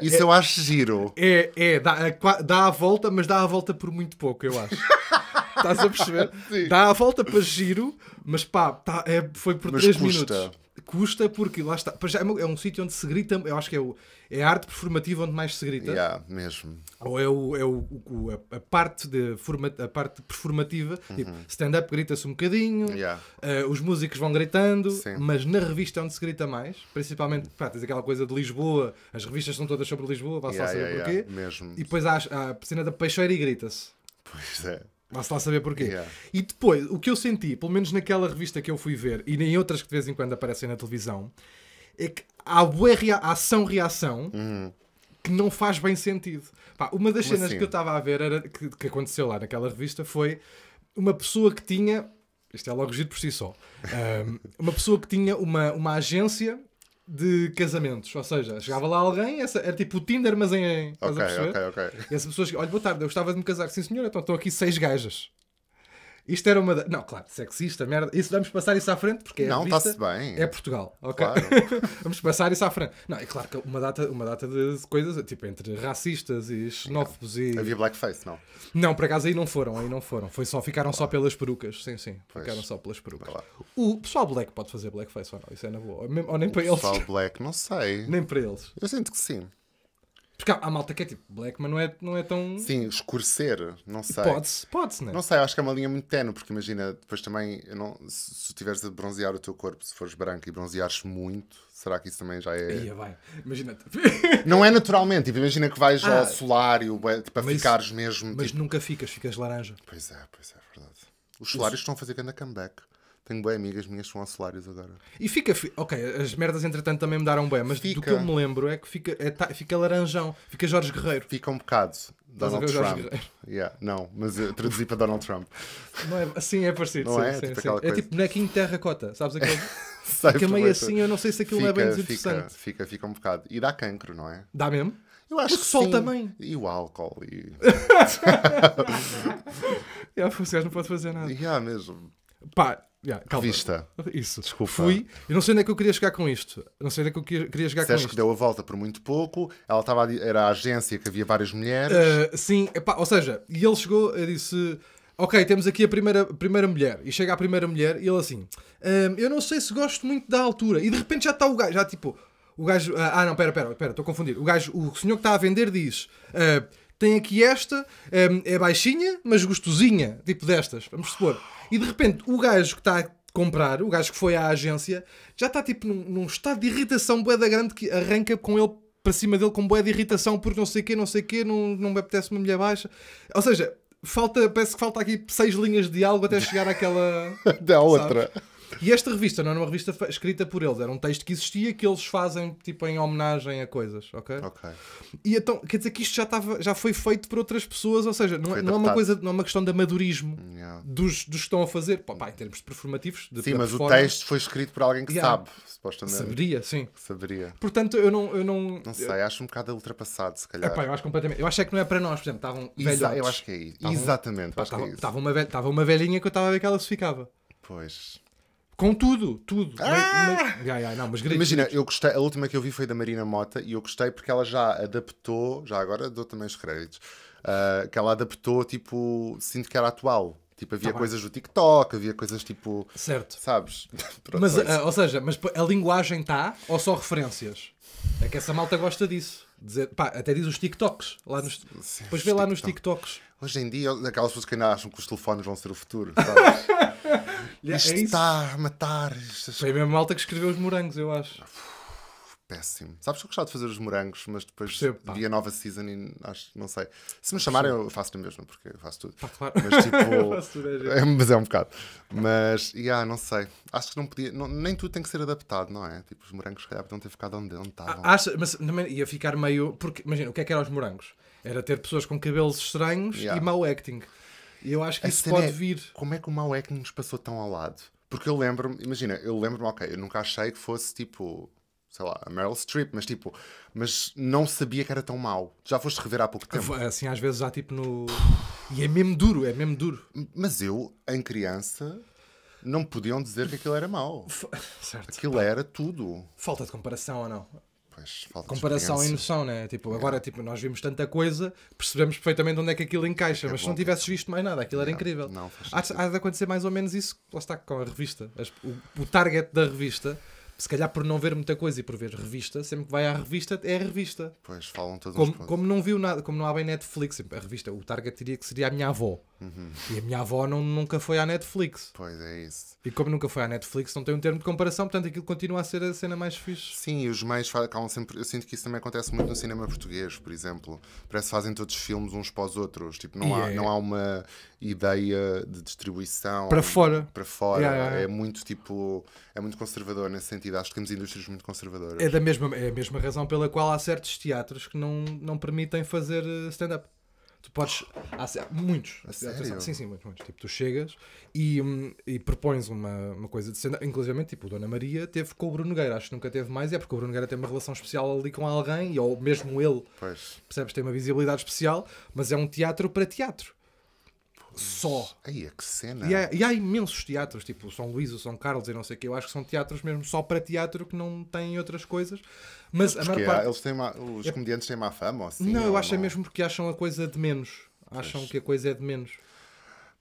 <laughs> isso é, eu acho giro. É, é dá, é a, dá a volta, mas dá a volta por muito pouco, eu acho. <laughs> Estás a perceber? <laughs> Sim. Dá a volta para giro, mas pá, tá, é, foi por 3 minutos. Custa porque lá está. Já, é, é um sítio onde se grita, eu acho que é, o, é a arte performativa onde mais se grita. Yeah, mesmo. Ou é, o, é o, o a, a, parte de forma, a parte performativa, tipo, uhum. tipo, stand-up grita-se um bocadinho, yeah. uh, os músicos vão gritando, Sim. mas na revista é onde se grita mais, principalmente, pá, tens aquela coisa de Lisboa, as revistas são todas sobre Lisboa, vá yeah, só saber yeah, porquê. Mesmo. E depois há, há a piscina da Peixeira e grita-se. Pois é. Lá se lá saber porquê. Yeah. E depois, o que eu senti, pelo menos naquela revista que eu fui ver e nem outras que de vez em quando aparecem na televisão, é que há boa rea ação-reação uhum. que não faz bem sentido. Pá, uma das Como cenas assim? que eu estava a ver era, que, que, aconteceu lá naquela revista foi uma pessoa que tinha. Isto é logo giro por si só. <laughs> Um, uma pessoa que tinha uma, uma agência de casamentos. Ou seja, chegava lá alguém, essa, era tipo o Tinder, mas em. Ok, ok, ok. E as pessoas, olha, boa tarde, eu gostava de me casar. Sim, senhor, então estão aqui seis gajas. Isto era uma. Da... Não, claro, sexista, merda. Isso vamos passar isso à frente porque é. Não, está-se bem. É Portugal, ok? Claro. <laughs> vamos passar isso à frente. Não, é claro que é uma data, uma data de coisas, tipo, entre racistas e xenófobos não. e. Havia blackface, não? Não, por acaso aí não foram, aí não foram. Foi só, ficaram claro. só pelas perucas. Sim, sim. Pois. Ficaram só pelas perucas. Claro. O pessoal black pode fazer blackface ou não? Isso é na boa. Ou nem o para eles. eles. pessoal <laughs> black, não sei. Nem para eles. Eu sinto que sim. Porque há, há malta que é tipo black, mas não é, não é tão. Sim, escurecer, não sei. Pode-se, pode-se, né? Não sei, acho que é uma linha muito tenue, porque imagina, depois também, não, se, se tiveres a bronzear o teu corpo, se fores branco e bronzeares muito, será que isso também já é. Ia, vai. Imagina. <laughs> não é naturalmente, tipo, imagina que vais ah, ao solário tipo, para ficares mesmo. Mas tipo... nunca ficas, ficas laranja. Pois é, pois é, é verdade. Os solários Os... estão a fazer grande comeback. Tenho bem amigas minhas são acelários agora. E fica. Fi ok, as merdas entretanto também me daram bem, mas fica. do que eu me lembro é que fica, é, fica laranjão, fica Jorge Guerreiro. Fica um bocado. Donald Trump. Yeah, não, mas eu traduzi para Donald Trump. Não é, assim é parecido. Não sim, é? Sim, tipo sim. É tipo bonequinho terracota, sabes aquele? <laughs> fica meio assim, eu não sei se aquilo fica, é bem desinteressante. Fica, fica, fica um bocado. E dá cancro, não é? Dá mesmo? Eu acho o que sol sim. também. E o álcool. E... yeah, <laughs> <laughs> o gajo não pode fazer nada. há mesmo. Pá, Yeah, Revista. Isso. Desculpa. Fui. Eu não sei onde é que eu queria chegar com isto. Não sei onde é que eu queria chegar com isto. que deu a volta por muito pouco. Ela estava era a agência que havia várias mulheres. Uh, sim, epá, ou seja, e ele chegou e disse. Ok, temos aqui a primeira, primeira mulher. E chega a primeira mulher e ele assim. Um, ehm, eu não sei se gosto muito da altura. E de repente já está o gajo, já tipo. O gajo. ah, ah não, pera, pera, pera, estou a confundir. O gajo, o senhor que está a vender diz. Uh, tem aqui esta, ehm, é baixinha, mas gostosinha, tipo destas, vamos supor. E de repente o gajo que está a comprar, o gajo que foi à agência, já está tipo num, num estado de irritação boeda grande que arranca com ele para cima dele com boeda de irritação porque não sei o quê, não sei o quê, não, não me apetece uma mulher baixa. Ou seja, falta, parece que falta aqui seis linhas de diálogo até chegar àquela... <laughs> da outra. Sabes? E esta revista não era uma revista escrita por eles, era um texto que existia que eles fazem tipo em homenagem a coisas, ok? Ok. E então, quer dizer que isto já, estava, já foi feito por outras pessoas, ou seja, não, é, não é uma coisa, não é uma questão de amadorismo yeah. dos, dos que estão a fazer, pá, pá, em termos de performativos. De, sim, mas o texto foi escrito por alguém que yeah. sabe, supostamente. Saberia, sim. Saberia. Portanto, eu não. Eu não, não sei, eu... acho um bocado ultrapassado, se calhar. Epá, é, eu acho completamente. Eu acho é que não é para nós, por exemplo, estavam velhos Eu acho que é isso Tavam, Exatamente, pá, é Estava uma, velhinha que eu estava a ver que ela se ficava. Pois. Com tudo, tudo. Ah! Mas, mas, não, mas gritos, Imagina, gritos. eu gostei, a última que eu vi foi da Marina Mota e eu gostei porque ela já adaptou, já agora dou também os créditos, uh, que ela adaptou, tipo, sinto que era atual. Tipo, havia tá coisas bem. do TikTok, havia coisas tipo. Certo. Sabes? <laughs> mas, uh, ou seja, mas a linguagem está ou só referências? É que essa malta gosta disso dizer, pá, até diz os TikToks. Lá nos, Sim, depois vê lá nos TikToks. Hoje em dia, aquelas pessoas que ainda acham que os telefones vão ser o futuro, <laughs> sabes? isto é está a matar. Isto... Foi a mesma malta que escreveu os morangos, eu acho péssimo. Sabes que eu gostava de fazer os morangos, mas depois Percebo, vi a nova season e acho, não sei. Se me chamarem, eu faço na mesmo porque eu faço tudo. claro. Mas tipo. <laughs> é, é mas é um bocado. Mas, e yeah, não sei. Acho que não podia. Não, nem tudo tem que ser adaptado, não é? Tipo, os morangos, se calhar, podiam ter ficado onde, onde estavam. Ah, acho, mas também ia ficar meio. Porque, imagina, o que é que eram os morangos? Era ter pessoas com cabelos estranhos yeah. e mau acting. E eu acho que a isso pode é, vir. Como é que o mau acting nos passou tão ao lado? Porque eu lembro-me, imagina, eu lembro-me, ok, eu nunca achei que fosse tipo sei lá, a Meryl Streep, mas tipo, mas não sabia que era tão mau. Já foste rever há pouco tempo. Assim, às vezes há tipo no. E é mesmo duro, é mesmo duro. Mas eu, em criança, não podiam dizer que aquilo era mau. <laughs> Certo. Aquilo pá. era tudo. Falta de comparação ou não? Pois, falta comparação e noção, né? Tipo, é. agora tipo, nós vimos tanta coisa, percebemos perfeitamente onde é que aquilo encaixa, é mas se não tivesses visto mais nada, aquilo era incrível. Não, há, há, de acontecer mais ou menos isso, lá está com a revista. o, o target da revista se calhar por não ver muita coisa e por ver revista, sempre que vai à revista é a revista. Pois, falam todos como, como não viu nada, como não há bem Netflix, a revista, o target diria que seria a minha avó. Uhum. E a minha avó não, nunca foi à Netflix. Pois é isso. E como nunca foi à Netflix, não tem um termo de comparação, portanto aquilo continua a ser a cena mais fixe. Sim, e os meios falam sempre. Eu sinto que isso também acontece muito no cinema português, por exemplo. Parece que fazem todos os filmes uns para os outros. Tipo, não, há, é. não há uma ideia de distribuição para fora. Para fora. Yeah, yeah. É muito tipo é muito conservador nesse sentido. Acho que temos indústrias muito conservadoras. É, da mesma, é a mesma razão pela qual há certos teatros que não, não permitem fazer eh, stand-up. Tu podes. Há, muitos. Atenção, sim, sim, muitos, muitos. Tipo, tu chegas e, hum, e propões uma, uma coisa de stand-up Inclusive, tipo, Dona Maria teve com o Bruno Nogueira. Acho que nunca teve mais. É porque o Bruno Nogueira tem uma relação especial ali com alguém, e, ou mesmo ele. Pois. Percebes? Tem uma visibilidade especial, mas é um teatro para teatro só. Aí que cena. E há, e há, imensos teatros, tipo o São Luís, o São Carlos e não sei o que. Eu acho que são teatros mesmo só para teatro que não têm outras coisas. Mas, a maior parte... eles têm má, os é... comediantes têm má fama assim, Não, eu acho é não... mesmo porque acham a coisa de menos. Acham pois. que a coisa é de menos.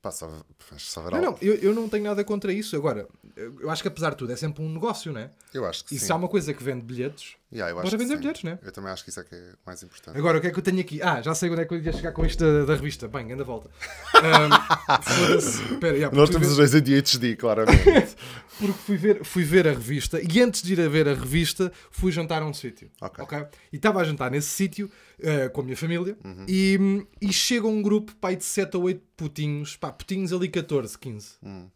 passa passa não, não eu, eu, não tenho nada contra isso. Agora, eu acho que apesar de tudo é sempre um negócio, não é? Eu acho que e sim. E se há uma coisa que vende bilhetes, Yeah, eu acho Bora vender sim. bilhetes, né? Eu também acho que isso é que é mais importante. Agora, o que é que eu tenho aqui? Ah, já sei onde é que eu ia chegar com isto da, da revista. Bem, anda volta. Um, <laughs> espera, yeah, Nós temos os dois ADHD, claramente. <laughs> porque fui ver, fui ver a revista e antes de ir a ver a revista, fui jantar a um sítio. Ok. okay. E estava a jantar nesse sítio uh, com a minha família uhum. e, e chega um grupo pai de 7 ou 8 putinhos, pá, putinhos ali 14, 15. Uhum.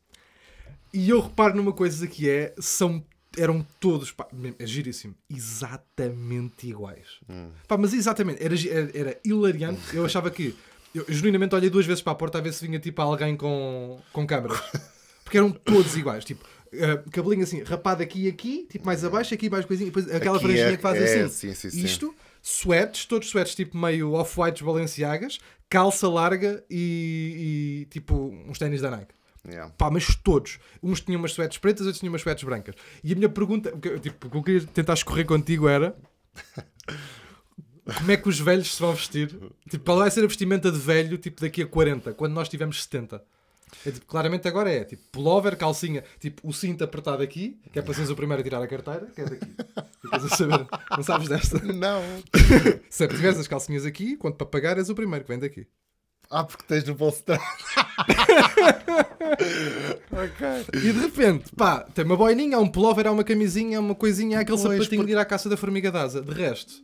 E eu reparo numa coisa que é: são eram todos, pá, é giríssimo, exatamente iguais. Hum. Pá, mas exatamente, era, era, era hilariante. Hum. Eu achava que, eu genuinamente olhei duas vezes para a porta a ver se vinha tipo alguém com, com câmaras. Porque eram todos iguais, tipo, uh, cabelinho assim, rapado aqui e aqui, tipo mais abaixo, aqui mais coisinha, depois aquela aqui é franjinha é, que faz é, assim. É, sim, sim, Isto, sim. sweats, todos sweats tipo meio off-whites balenciagas, calça larga e, e tipo uns ténis da Nike. Yeah. Pá, mas todos. Uns tinham umas suetes pretas, outros tinham umas suetes brancas. E a minha pergunta, tipo, o que eu queria tentar escorrer contigo era. Como é que os velhos se vão vestir? Tipo, qual vai ser a vestimenta de velho, tipo, daqui a 40, quando nós tivermos 70? É, tipo, claramente agora é tipo pullover, calcinha, tipo o cinto apertado aqui, que é para seres o primeiro a tirar a carteira, que é daqui. saber. Não sabes desta? Não. <laughs> Se é tiveres as calcinhas aqui, quando para pagar és o primeiro que vem daqui. Ah, porque tens no bolso de <laughs> okay. E de repente, pá, tem uma boininha, há um pullover, há uma camisinha, há uma coisinha, há aquele pois, sapatinho porque... de ir à caça da formiga d'asa. De resto,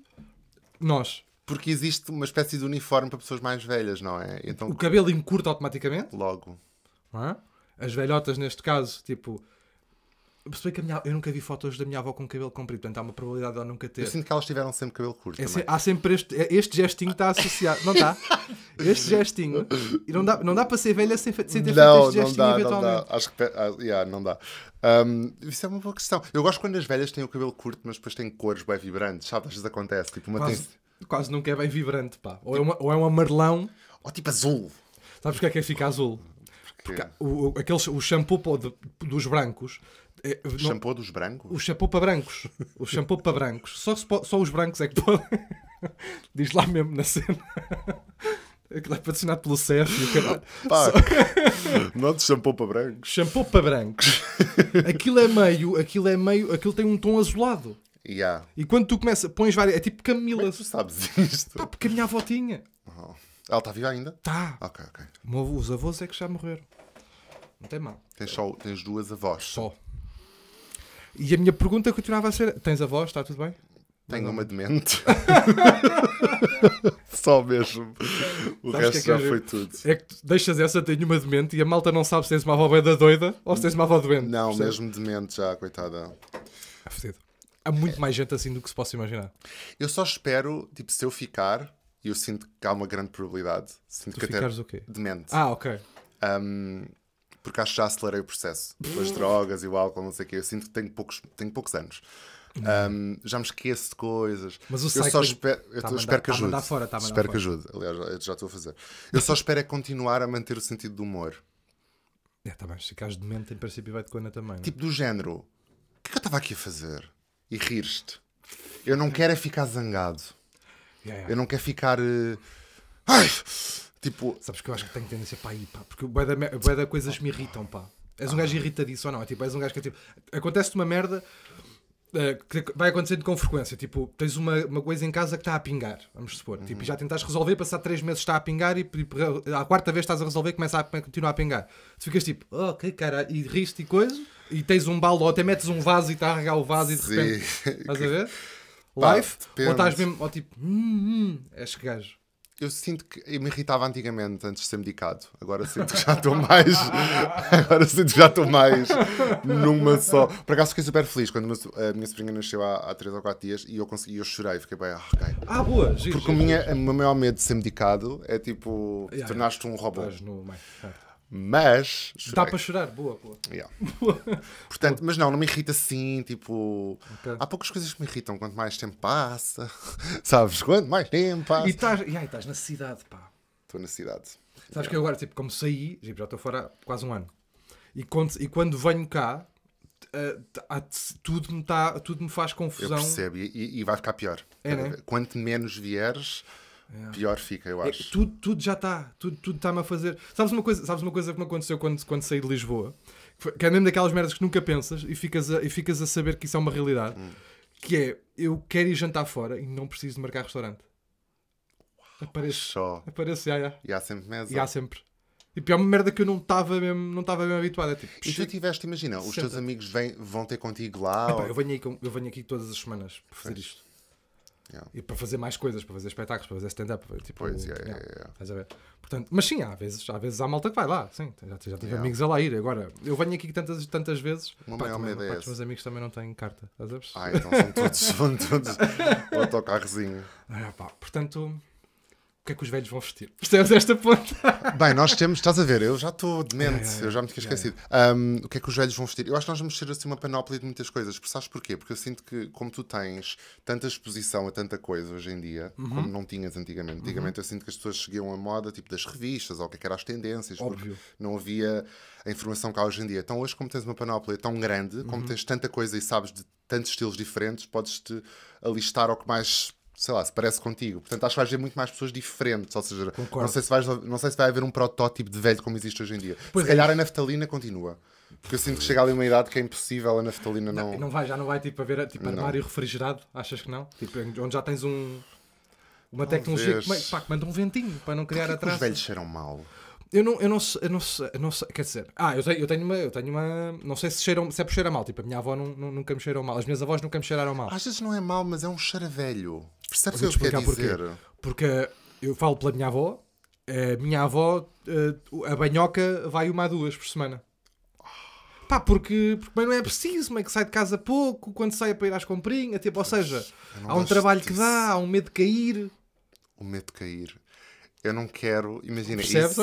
nós. Porque existe uma espécie de uniforme para pessoas mais velhas, não é? Então... O cabelo encurta automaticamente. Logo. é? As velhotas, neste caso, tipo, percebi que minha, eu nunca vi fotos da minha avó com cabelo comprido, portanto há uma probabilidade de ela nunca ter. Eu sinto que elas tiveram sempre cabelo curto. É se, há sempre este, é, este gestinho está associado, não está? Este gestinho. E não dá, não dá para ser velha sem, sem ter não, feito este gestinho não dá, eventualmente. Não dá, acho que ah, yeah, não dá. Um, isso é uma boa questão. Eu gosto quando as velhas têm o cabelo curto, mas depois têm cores bem vibrantes, sabe? Às vezes acontece, tipo uma quase, tem... quase nunca é bem vibrante, pá. Ou é, uma, ou é um amarelão. Ou tipo azul. Sabes porquê é que é que fica azul? Porque o, aquele, o shampoo de, dos brancos é, o shampoo dos brancos? O shampoo para brancos. O shampoo para brancos. Só, só os brancos é que podem. <laughs> Diz lá mesmo na cena. Aquilo é patrocinado pelo CF e o ah, caralho. Pá, Só... <laughs> não de shampoo para brancos. Shampoo para brancos. Aquilo é meio, aquilo é meio, aquilo tem um tom azulado. Yeah. E quando tu começa, pões várias, é tipo Camila. Como é tu sabes isto? Pá, porque a minha avó tinha. Oh. Ela está viva ainda? Tá. Ok, ok. Os avós é que já morreram. Não tem mal. Tens, só, tens duas avós. Só. E a minha pergunta continuava a ser: tens a voz? Está tudo bem? Tenho uma demente. <laughs> Só mesmo. O Sabes resto é já foi tudo. É que deixas essa, tenho uma demente e a malta não sabe se tens uma avó da doida ou se tens uma avó doente. Não, mesmo demente já, coitada. Ah, há muito mais gente assim do que se possa imaginar. Eu só espero, tipo, se eu ficar, e eu sinto que há uma grande probabilidade. Sinto tu que ficares até o quê? Demente. Ah, ok. Um, porque acho que já acelerei o processo. As drogas e o álcool, não sei o quê. Eu sinto que tenho poucos, tenho poucos anos. Um, já me esqueço de coisas. Mas o eu só espero, eu tá espero que ajude. Tá fora, tá espero fora. que ajude. Aliás, eu já estou a fazer. Eu só espero é continuar a manter o sentido do humor. É, tá bem, se ficares demente, em princípio vai de cona também. Não? É? Tipo do género: o que, é que eu estava aqui a fazer? E rires te Eu não quero é ficar zangado. Yeah, yeah. Eu não quero ficar. Uh... Ai! Tipo... Sabes que eu acho que tenho tendência para ir, pá, porque o da, coisas me irritam, pá. És um gajo irritadíssimo ou não? É tipo, és um gajo que é tipo, acontece-te uma merda uh, que vai acontecendo com frequência. Tipo, tens uma, uma coisa em casa que está a pingar, vamos supor. Tipo, uhum. Tipo, já tentaste resolver, passar 3 meses está a pingar e, a quarta vez estás a resolver começa a, a continuar a pingar. Tu ficas tipo, ok oh, cara, e riste e coisa, e tens um balde ou até metes um vaso e está a regar o vaso e de repente. Estás a ver? <laughs> Life, Pá, ou estás mesmo, ou tipo, hum, hum, és que gajo eu sinto que eu me irritava antigamente antes de ser medicado. Agora sinto que já estou mais. <laughs> agora sinto que já estou mais numa só. Por acaso fiquei super feliz quando a minha sobrinha nasceu há, há 3 ou 4 dias e eu consegui, eu chorei, fiquei bem, ah, ok. Ah, boa, giro, Porque o meu maior medo de ser medicado é tipo, yeah, tornaste-te um robô. No... Mas. Chorei. Dá é para chorar, boa, boa. Yeah. <laughs> Portanto, boa. mas não, não me irrita assim. Tipo, okay. há poucas coisas que me irritam. Quanto mais tempo passa, <laughs> sabes? Quanto mais tempo passa. E estás na cidade, pá. Estou na cidade. Sabes yeah. que eu agora, tipo, como saí, tipo, já estou fora há quase um ano. E quando, e quando venho cá, Uh, tudo, me tá, tudo me faz confusão. Eu percebo, e, e vai ficar pior. É, né? Quanto menos vieres, é. Pior fica, eu é, acho. É, tudo, tudo já está. Tudo está-me a fazer. Sabes uma, coisa, sabes uma coisa que me aconteceu quando, quando saí de Lisboa? Que é mesmo daquelas merdas que nunca pensas e ficas a, e ficas a saber que isso é uma realidade. Hum. Que é, eu quero ir jantar fora e não preciso de marcar restaurante. Aparece. Só. Aparece, já, já. E há sempre mesa. E há sempre. e pior uma merda que eu não estava mesmo, não estava mesmo habituado. É, tipo, e tu tiveste, imagina, os Senta. teus amigos vêm, vão ter contigo lá. Epá, ou... eu, venho aí, eu venho aqui todas as semanas para fazer isto. Yeah. E para fazer mais coisas, para fazer espetáculos, para fazer stand-up. Tipo, pois, yeah, yeah, yeah. a ver? Portanto, mas sim, há vezes, há vezes há malta que vai lá, sim. Já, já tive amigos a lá ir. Agora, eu venho aqui tantas, tantas vezes. Uma pá, maior também, ideia. Pá, os meus amigos também não têm carta, Ah, então são todos, <laughs> são todos o <laughs> autocarrozinho. Ah, pá, portanto, que é que os velhos vão vestir? Percebes esta ponta? Bem, nós temos, estás a ver, eu já estou demente, eu já me tinha esquecido. um, o que é que os velhos vão vestir? Eu acho que nós vamos ser assim uma panóplia de muitas coisas, sabes porquê? Porque eu sinto que, como tu tens tanta exposição a tanta coisa hoje em dia, uhum. como não tinhas antigamente, antigamente uhum. eu sinto que as pessoas seguiam a moda tipo das revistas ou o que, é que eram as tendências, Óbvio. não havia a informação que há hoje em dia. Então, hoje, como tens uma panóplia tão grande, como uhum. tens tanta coisa e sabes de tantos estilos diferentes, podes-te alistar ao que mais sei lá, se parece contigo. Portanto, acho que vais ver muito mais pessoas diferentes. Ou seja, não sei, se vais, não sei se vai haver um protótipo de velho como existe hoje em dia. Pois se é. calhar a naftalina continua. Porque eu sinto que chega ali uma idade que é impossível a naftalina não. Não, não vai, já não vai tipo haver tipo armário não. refrigerado, achas que não? Tipo, onde já tens um. Uma tecnologia que, pá, que manda um ventinho para não criar atrás. Os velhos cheiram mal. Eu não, eu não, eu não, sei não sei, quer dizer, ah, eu tenho, eu tenho uma, eu tenho uma, não sei se, cheiram, se é por cheirar mal, tipo, a minha avó não, não, nunca me cheirou mal, as minhas avós nunca me cheiraram mal. Às vezes não é mal, mas é um cheiro velho. Percebes o que eu quero dizer? Porquê? Porque eu falo pela minha avó, a eh, minha avó, eh, a banhoca vai uma a duas por semana. Pá, porque, porque não é preciso, meio que sai de casa pouco, quando sai é para ir às comprinhas, tipo, ou seja, há um trabalho disso. que dá, há um medo de cair. O medo de cair eu não quero. Imagina Percebes, isso.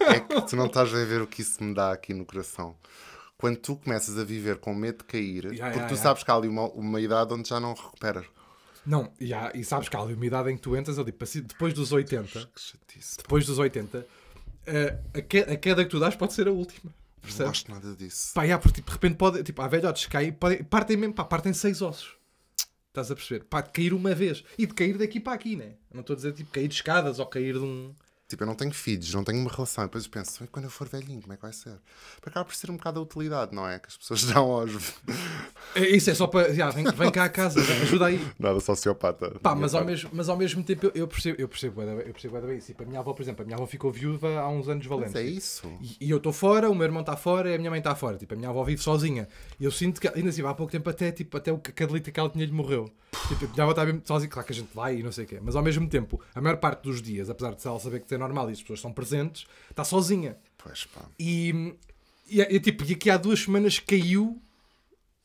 É que tu não estás a ver o que isso me dá aqui no coração. Quando tu começas a viver com medo de cair, yeah, porque yeah, tu sabes que há ali uma, uma idade onde já não recuperas. Não, e, e sabes que há ali uma idade em que tu entras digo, depois dos 80, Deus, chatice, depois dos 80, eh, a, a, queda, que tu dás pode ser a última. Percebes? Não gosto nada disso. Pá, yeah, porque tipo, de repente pode, tipo, a que cai e partem mesmo, pá, partem seis ossos. Estás a perceber? Pá, de cair uma vez. E de cair daqui para aqui, né? Não estou a dizer tipo cair de escadas ou cair de um. Tipo, eu não tenho filhos, não tenho uma relação. E depois eu penso, quando eu for velhinho, como é que vai ser? Para cá, por ser um bocado a utilidade, não é? Que as pessoas <laughs> dão aos. É, isso é só para. Já, vem, vem cá a casa, ajuda aí. Nada sociopata. Pá, mas ao, mesmo, mas ao mesmo tempo eu percebo, eu percebo, eu percebo bem isso. E para a minha avó, por exemplo, a minha avó ficou viúva há uns anos valentes. Mas é tipo. isso. E, e eu estou fora, o meu irmão está fora e a minha mãe está fora. Tipo, a minha avó vive sozinha. E eu sinto que, ainda assim, há pouco tempo até, tipo, até o cadelita que ela tinha lhe morreu. Tipo, dá tipo, vontade mesmo sozinho, claro que a gente vai e não sei o quê. Mas ao mesmo tempo, a maior parte dos dias, apesar de ela saber que é normal e as pessoas estão presentes, está sozinha. Pois pá. E, e, é, e tipo, e aqui há duas semanas caiu,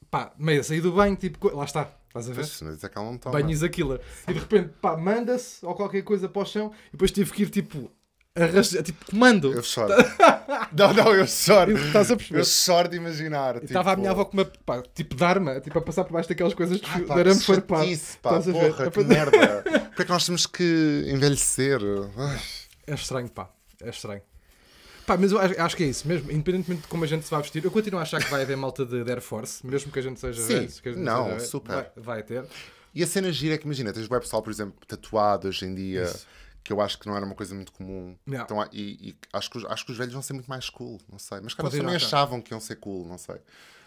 pá, meia saí do banho, tipo, lá está. Estás a ver? Pois, mas é que ela Banhos aquilo. E de repente, pá, manda-se ou qualquer coisa para o chão e depois tive que ir, tipo, é tipo, comando. Eu choro. não, não, eu choro. Estás a perceber? Eu choro de imaginar. Estava tipo... a minha tipo- avó com uma, pá, tipo, de arma, tipo, a passar por baixo daquelas coisas de, ah, pá, arame farpado. Isso, pá, Estás porra, a ver? que merda. Porquê é que nós temos que envelhecer? É estranho, pá. É estranho. Pá, mas eu acho que é isso mesmo. Independentemente de como a gente se vai vestir, eu continuo a achar que vai haver malta de, Air Force, mesmo que a gente seja. Sim, gente não, seja super. Vai, vai, ter. E a cena gira é que imagina, tens o pessoal, por exemplo, tatuado hoje em dia. Isso que eu acho que não era uma coisa muito comum. Yeah. Então, e, e acho, que os, acho que os velhos vão ser muito mais cool, não sei. Mas eles também achavam que iam ser cool, não sei.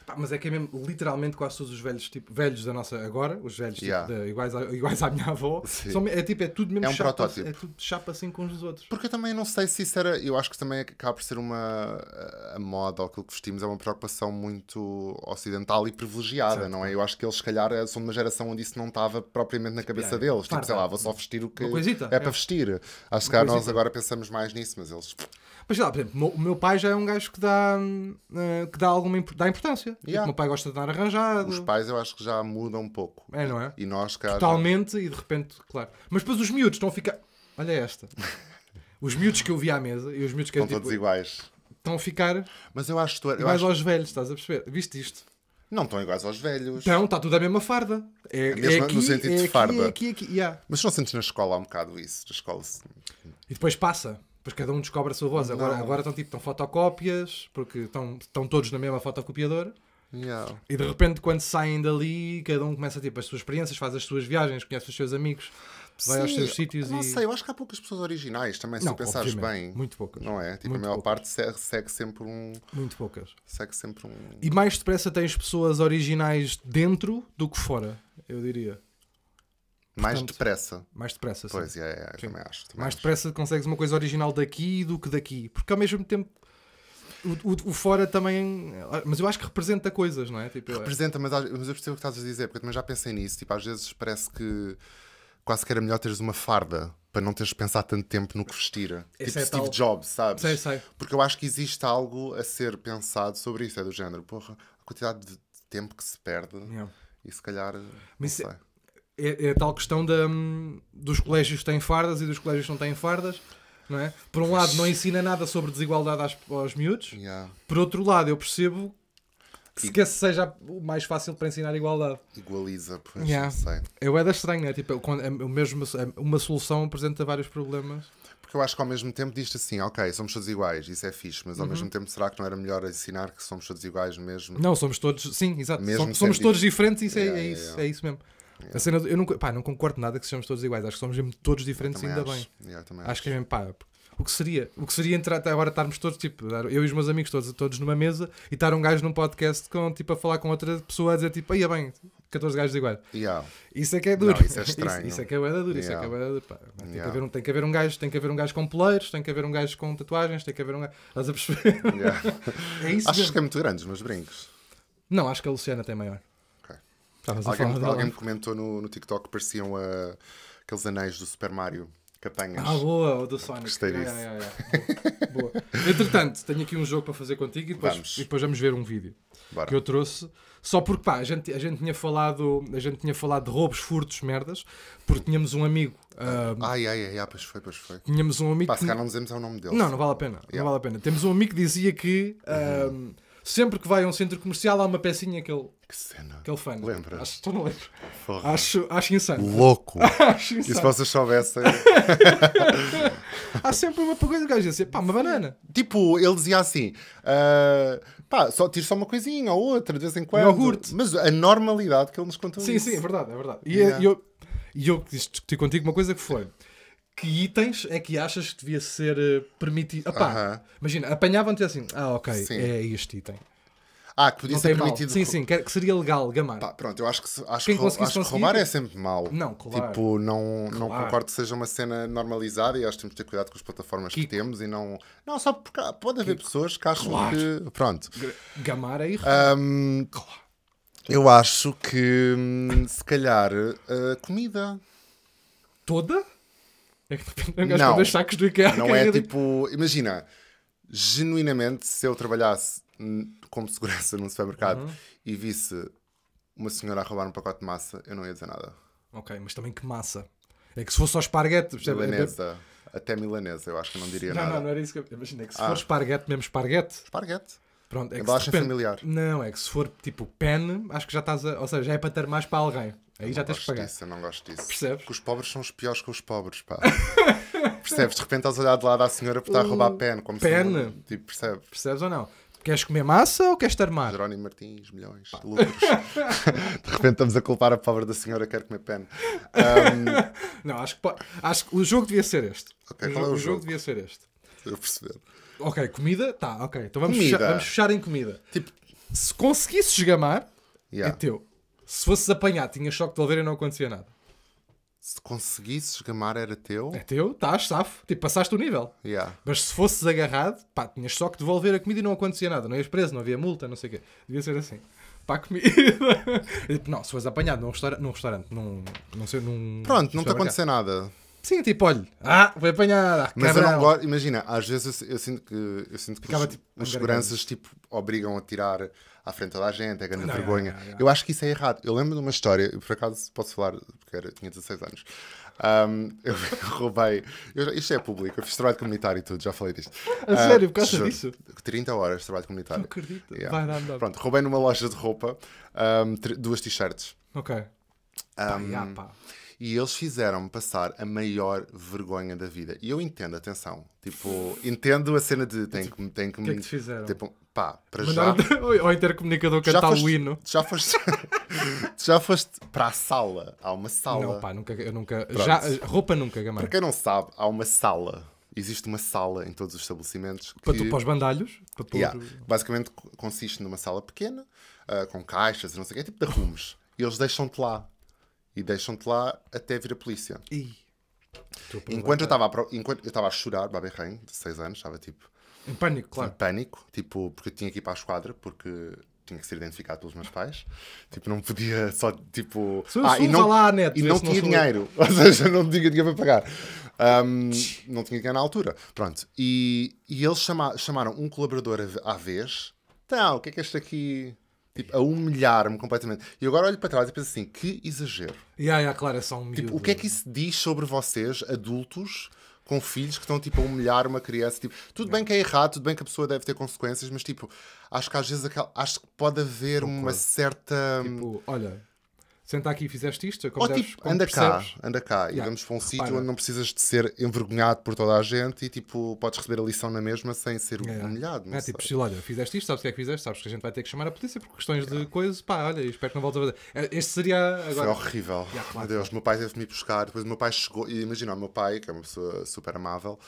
Pá, mas é que é mesmo, literalmente, quase todos os velhos, tipo, velhos da nossa agora, os velhos tipo, yeah. de, iguais, a, iguais à minha avó, <laughs> são, é tipo, é tudo mesmo é um chapa, protótipo. é tudo chapa assim com os outros. Porque eu também não sei se isso era, eu acho que também acaba por ser uma, a moda ou aquilo que vestimos é uma preocupação muito ocidental e privilegiada, não é? Eu acho que eles, se calhar, eh, são de uma geração onde isso não estava propriamente na cabeça yeah, deles, tipo, sei lá, vou só vestir o que é, é para vestir. Acho que nós agora pensamos mais nisso, mas eles... Mas lá, por exemplo, o meu pai já é um gajo que dá, eh, que dá alguma dá importância. Tipo, yeah. O meu pai gosta de dar arranjado. Os pais eu acho que já mudam um pouco. É, não é? E nós, cara. Totalmente, e de repente, claro. Mas depois os miúdos estão a ficar. Olha esta. <laughs> os miúdos que eu vi à mesa e os miúdos que é Estão todos tipo, iguais. Estão a ficar. Mas eu acho que tu Iguais acho... aos velhos, estás a perceber? Viste isto? Não estão iguais aos velhos. Então, está tudo a mesma farda. É, Mesmo é, é aqui, no sentido é aqui, de farda. É aqui, é aqui, yeah. Mas não sentes na escola há um bocado isso? Na escola. Assim... E depois passa. Depois cada um descobre a sua rosa. Agora, agora estão tipo, estão fotocópias, porque estão, estão todos na mesma fotocopiadora. Yeah. E de repente, quando saem dali, cada um começa tipo, as suas experiências, faz as suas viagens, conhece os seus amigos, vai Sim, aos seus sítios não e. Não sei, eu acho que há poucas pessoas originais também, se pensares bem. Muito poucas. Não é? Tipo, Muito a maior parte segue, segue sempre um. Muito poucas. Segue sempre um. E mais depressa tens pessoas originais dentro do que fora, eu diria. Mais depressa. Mais depressa, sim. Pois é, é, é também acho. Também mais acho. depressa consegues uma coisa original daqui do que daqui. Porque ao mesmo tempo. O, o, o, fora também. Mas eu acho que representa coisas, não é? Tipo, representa, mas, mas eu percebo o que estás a dizer, porque eu também já pensei nisso. Tipo, às vezes parece que quase que era melhor teres uma farda para não teres de pensar tanto tempo no que vestir. tipo é Steve tal. Jobs, sabes? Sei, sei. Porque eu acho que existe algo a ser pensado sobre isso. É do género, porra, a quantidade de tempo que se perde. Yeah. E se calhar. Mas, é, é a tal questão da, hum, dos colégios que têm fardas e dos colégios que não têm fardas. Não é? Por um lado, não ensina nada sobre desigualdade aos, aos miúdos. Yeah. Por outro lado, eu percebo que se e... que esse seja o mais fácil para ensinar igualdade. Igualiza, pois, yeah. não sei. Eu é da estranha, né? tipo, é, é o mesmo, é uma solução apresenta vários problemas. Porque eu acho que ao mesmo tempo diz assim, ok, somos todos iguais, isso é fixe, mas ao uhum. mesmo tempo será que não era melhor ensinar que somos todos iguais mesmo? Não, somos todos, sim, exato. Mesmo somos, todos diferentes, isso é, yeah, isso, yeah. é isso mesmo. A cena do, eu não, pá, não concordo nada que sejamos todos iguais. Acho que somos mesmo todos diferentes, ainda acho. bem. Yeah, acho, que é mesmo, pá, o que seria? O que seria entrar até agora estarmos todos, tipo, eu e os meus amigos todos, todos numa mesa e estar um gajo num podcast com, tipo, a falar com outra pessoa a dizer, tipo, aí é bem, 14 gajos iguais. Yeah. Isso é que é duro. Não, isso é <laughs> estranho. Isso, isso é que é duro, yeah. isso é que é bué é é duro. Pá. Tem, yeah. que haver um, tem que haver um gajo, tem que haver um gajo com poleiros, tem que haver um gajo com tatuagens, tem que haver um gajo... Estás a perceber? <laughs> é isso Achas que é muito grande os meus brincos? Não, acho que a Luciana tem maior. Alguém, alguém me comentou no, no TikTok que pareciam uh, aqueles anéis do Super Mario. Catanhas. Ah, boa, o do Sonic. Gostei disso. Boa. boa. Entretanto, tenho aqui um jogo para fazer contigo e depois vamos, e depois vamos ver um vídeo Bora. que eu trouxe. Só porque pá, a gente, a gente, tinha falado, a gente tinha falado de roubos, furtos, merdas, porque tínhamos um amigo. Ah, ai, ai, ai, ai, ah, pois foi, pois foi. Tínhamos um amigo. Pá, se que... não dizemos é o nome dele. Não, não vale a pena. Não vale a pena. Temos um amigo que dizia que. uhum Sempre que vai a um centro comercial há uma pecinha que ele, que cena. Que ele fana. Lembra? Acho, que não lembro. Forra. Acho, acho insano. Louco. <laughs> acho insano. E se vocês soubessem. <laughs> há sempre uma coisa que o gajo é, pá, uma banana. Tipo, ele dizia assim, uh, pá, só, tiro só uma coisinha ou outra de vez em quando. Iogurte. Mas a normalidade que ele nos contou. Sim, isso. sim, é verdade, é verdade. E yeah. eu, e eu discuti contigo uma coisa que foi que itens é que achas que devia ser eh, permitido? uh -huh. Imagina, apanhavam-te assim, ah, ok, sim. é este item. Ah, que podia não ser permitido. Mal. Sim, sim, é, que seria legal gamar. Pá, pronto, eu acho que, acho que, acho que roubar é tipo, sempre mau. Não, claro. Tipo, não, claro. não concordo que seja uma cena normalizada e acho que temos de ter cuidado com as plataformas Kiko. que temos e não. Não, só porque pode haver Kiko. pessoas que acham claro. que. Pronto. Gamar é errado. Um, claro. Eu acho que hum, se calhar eh, comida. Toda? É que de repente um gajo não, dois sacos do IKEA. Não é, tipo. Imagina, genuinamente, se eu trabalhasse como segurança num supermercado uhum. e visse uma senhora a roubar um pacote de massa, eu não ia dizer nada. Ok, mas também que massa. É que se fosse só esparguete, percebe? É milanesa. Até milanesa, eu acho que não diria não, nada. Não, não era isso que eu. Imagina, é que se ah. for esparguete, mesmo esparguete. Esparguete. Pronto, é que. Depende... familiar. Não, é que se for tipo pen, acho que já estás a. Ou seja, já é para ter mais para alguém. Aí já tens que pagar. Disso, eu não gosto disso. Percebes? Que os pobres são os piores que os pobres, pá. <laughs> percebes? De repente estás a olhar de lado à senhora por estar a uh, roubar pen. Como pen? Se, tipo, percebes? Percebes ou não? Queres comer massa ou queres estar armado? Jerónimo Martins, milhões, lucros. <laughs> de repente estamos a culpar a pobre da senhora que quer comer pen. <laughs> Um... Não, acho que, acho que o jogo devia ser este. Okay, o, qual jogo, é o, jogo? jogo devia ser este. Eu perceber. Ok, comida, tá, ok. Então vamos, Fechar, vamos fechar em comida. Tipo, se conseguisses gamar, yeah. é teu. Se fosses apanhado, tinha choque de alveira e não acontecia nada. Se conseguisses gamar, era teu. É teu, estás safo. Tipo, passaste o nível. Yeah. Mas se fosses agarrado, pá, tinhas só que devolver a comida e não acontecia nada. Não ias preso, não havia multa, não sei o quê. Devia ser assim. Para comida. <laughs> tipo, não, se fores apanhado num, restaura num restaurante, num. Não sei, num. Pronto, não te aconteceu nada. Sim, tipo, olha, ah, foi apanhada. Ah, Mas eu não gosto, imagina, às vezes eu, eu, sinto que eu sinto que os, tipo, as seguranças tipo, obrigam a tirar à frente da gente, é grande não, vergonha. Não, não, eu acho que isso é errado. Eu lembro de uma história, por acaso posso falar, porque era, tinha 16 anos. Um, eu <laughs> roubei. Eu, isto é público, eu fiz trabalho comunitário e tudo, já falei disto. A uh, sério, por causa disso? 30 horas de trabalho comunitário. Não acredito. Yeah. Vai, não, não. Pronto, roubei numa loja de roupa um, duas t-shirts. Ok. Um, pá, pá. E eles fizeram-me passar a maior vergonha da vida. E eu entendo, atenção. Tipo, entendo a cena de. Tem então, que, tem que, que me. É que te fizeram? Tipo, pá, para Mandar já. Ao <laughs> intercomunicador cantar o hino. Já foste, <laughs> já foste para a sala. Há uma sala. Não, pá, nunca, eu nunca. Já, roupa nunca, gamar. Para quem não sabe, há uma sala. Existe uma sala em todos os estabelecimentos. Que... Para, tu, para os bandalhos? Para pôr... Basicamente consiste numa sala pequena, uh, com caixas e não sei o que, é tipo de rumos. e eles deixam-te lá. E deixam-te lá até vir a polícia. E... Enquanto eu estava a, pro... enquanto eu estava a chorar, baberrenho, de 6 anos, estava tipo, em pânico, claro. Em pânico, tipo, porque eu tinha que ir para a esquadra, porque tinha que ser identificado pelos meus pais. Tipo, não podia só, tipo... Sou, ah, sou, e não, lá, e não tinha não dinheiro. <laughs> Ou seja, não tinha dinheiro para pagar. Um, não tinha dinheiro na altura. Pronto. E, e eles chama, chamaram um colaborador à vez. Então, o que é que este aqui... Tipo, a humilhar-me completamente. E agora olho para trás e penso assim, que exagero. E yeah, yeah, claro, é só um tipo, O que é que isso diz sobre vocês, adultos, com filhos que estão tipo a humilhar uma criança. Tipo, tudo bem que é errado, tudo bem que a pessoa deve ter consequências, mas tipo, acho que às vezes aquela, acho que pode haver Concordo. uma certa. Tipo, olha, senta aqui, e fizeste isto, como, Ou, deves, tipo, como anda percebes? cá, anda cá, yeah. e vamos para um sítio onde não precisas de ser envergonhado por toda a gente e tipo, podes receber a lição na mesma sem ser yeah. humilhado. É, tipo, Priscila, olha, fizeste isto, sabes o que é que fizeste, sabes que a gente vai ter que chamar a polícia por questões yeah. de coisas, pá, olha, espero que não voltes a fazer. É, este seria agora... Foi horrível, yeah, claro. meu Deus, meu pai teve-me buscar, depois o meu pai chegou, e imagina, o meu pai, que é uma pessoa super amável,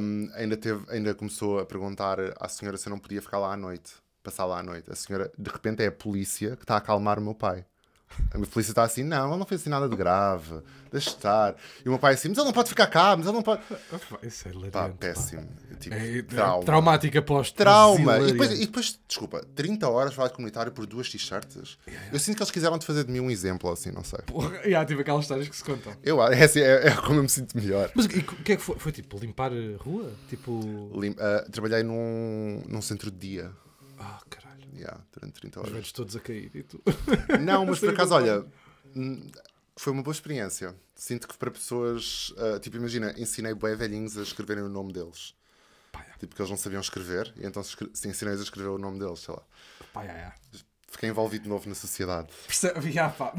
um, ainda, teve, ainda começou a perguntar à senhora se eu não podia ficar lá à noite, passar lá à noite. A senhora, de repente, é a polícia que está a acalmar o meu pai. A minha Felícia está assim, não, ela não fez assim nada de grave, deixa estar. E o meu pai assim, mas ele não pode ficar cá, mas ele não pode. Isso é pá, péssimo. Tipo, é, trauma. Traumática pós Trauma. E depois, e depois, desculpa, 30 horas de de comunitário por duas t-shirts. Yeah. Eu sinto que eles quiseram te fazer de mim um exemplo, assim, não sei. Porra, e há tipo aquelas histórias que se contam. Eu, é, assim, é, é como eu me sinto melhor. Mas o que é que foi? Foi tipo limpar rua? Tipo. Lim, uh, trabalhei num, num centro de dia. Ah, oh, caralho. Yeah, durante 30 horas. Os velhos todos a cair e tu. <laughs> Não, mas por acaso, olha, hum, foi uma boa experiência. Sinto que para pessoas, uh, tipo, imagina, ensinei bem velhinhos a escreverem o nome deles. Tipo, que eles não sabiam escrever, e então se ensinei a escrever o nome deles, sei lá. Pai, yeah, yeah fiquei envolvido de novo na sociedade. Percebe? Ah, pá.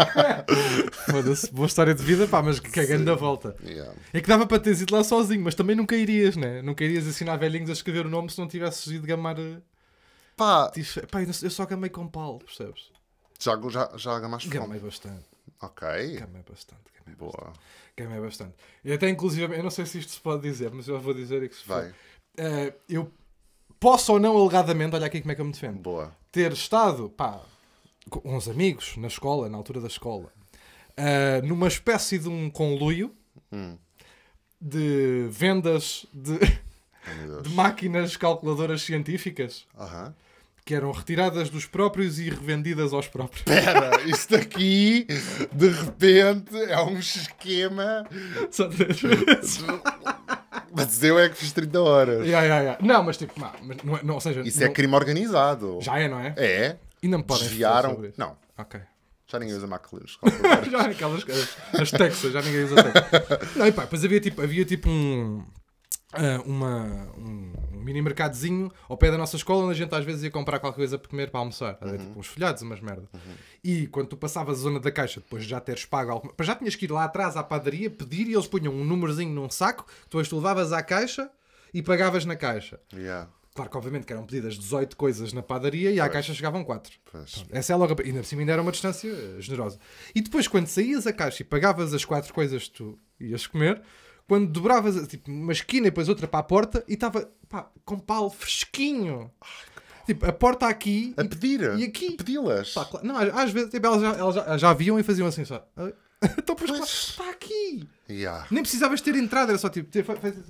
<laughs> Foda-se, boa história de vida, pá, mas que é grande a volta. Yeah. É que dava para teres ido lá sozinho, mas também nunca irias, né? Nunca irias assinar velhinhos a escrever o nome se não tivesses ido gamar. Eh, pá, pá eu só gamei com pau, percebes? Já, já, já gamaste com Gamei bastante. Ok. Gamei bastante. Gamei Boa. Bastante. Gamei bastante. E até inclusive, eu não sei se isto se pode dizer, mas eu vou dizer que se Vai. For, uh, eh, eu posso ou não alegadamente, olha aqui como é que eu me defendo. Boa ter estado pá, com uns amigos na escola, na altura da escola, uh, numa espécie de um conluio hum. de vendas de, de máquinas calculadoras científicas. Uh -huh que eram retiradas dos próprios e revendidas aos próprios. Espera, isto aqui de repente é um esquema. Só três vezes. Mas eu é que fiz 30 horas. Yeah, yeah, yeah. Não, mas tipo, não, mas não, é- não, ou seja, Isso é não... é crime organizado. Já é, não é? É. E não me podem Desviaram. Não. Ok. Já ninguém usa McLaren. <laughs> já aquelas as, as Texas, já ninguém usa Texas. não, e pá, pois havia tipo, havia tipo um Uh, uma, um, um, mini mercadozinho ao pé da nossa escola, onde a gente às vezes ia comprar qualquer coisa para comer, para almoçar. Uhum. Tipo uns folhados, umas merda. Uhum. E quando tu passavas a zona da caixa, depois de já teres pago alguma... Já tinhas que ir lá atrás à padaria, pedir e eles punham um númerozinho num saco, depois tu levavas à caixa e pagavas na caixa. Yeah. Claro que, obviamente, que eram pedidas 18 coisas na padaria e à pois. caixa chegavam 4. essa é logo. Ainda por cima, ainda era uma distância eh, generosa. E depois, quando saías a caixa e pagavas as 4 coisas que tu ias comer, quando dobravas tipo, uma esquina e depois outra para a porta e estava com pau fresquinho. Tipo, a porta aqui. A e, pedir. E aqui. Pedi-las. não, às, às vezes tipo, elas, já, elas já, já viam e faziam assim só. <laughs> Estou por Está aqui. Yeah. Nem precisavas ter entrado, era só tipo. Ter, assim.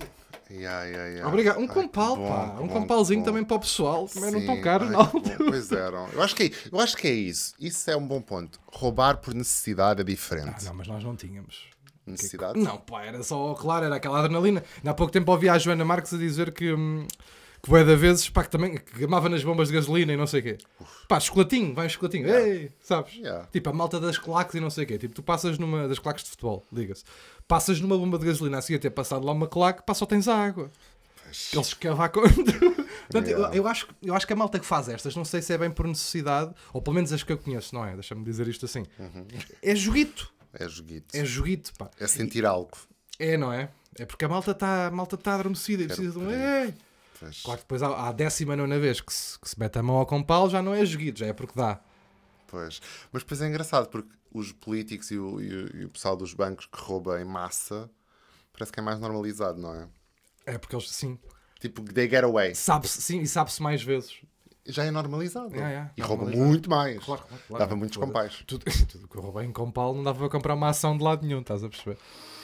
Yeah, yeah, yeah. Obrigado. Um compal, Ai, pá. um com compalzinho também para o pessoal. Também não é tão caro, não. Pois eram. Eu acho, que, é, eu acho que é isso. Isso é um bom ponto. Roubar por necessidade é diferente. Ah, não, mas nós não tínhamos necessidade? Não, pá, era só, claro, era aquela adrenalina. Há pouco tempo ouvi a Joana Marques a dizer que. Hum, que da vezes, pá, que também que gamava nas bombas de gasolina e não sei o quê. Uf. Pá, chocolatinho, vai um chocolatinho, yeah. ei, sabes? Yeah. Tipo, a malta das claques e não sei o quê. Tipo, tu passas numa, das claques de futebol, liga-se. Passas numa bomba de gasolina, assim, até passado lá uma claque, pá, só tens água. Eles cavacam. <laughs> Portanto, yeah. eu, eu, acho, eu acho que a malta que faz estas, não sei se é bem por necessidade, ou pelo menos as que eu conheço, não é? Deixa-me dizer isto assim. Uhum. É joguito. É joguito. É joguito, pá. É sentir algo. É, não é? É porque a malta está tá adormecida e precisa de um. Ei! Claro que depois à, à décima nona vez que se, que se mete a mão ao compal já não é joguito, já é porque dá. Pois. Mas depois é engraçado porque os políticos e o, e o, e o pessoal dos bancos que rouba em massa parece que é mais normalizado, não é? É porque eles, sim. Tipo, they get away. Sabe-se, sim, e sabe-se mais vezes já é normalizado. Yeah, yeah, é. e tá rouba muito mais. Claro, claro, claro. Dava muitos compais. Tudo, <laughs> tudo que eu roubei em compal não dava para comprar uma ação de lado nenhum, estás a perceber?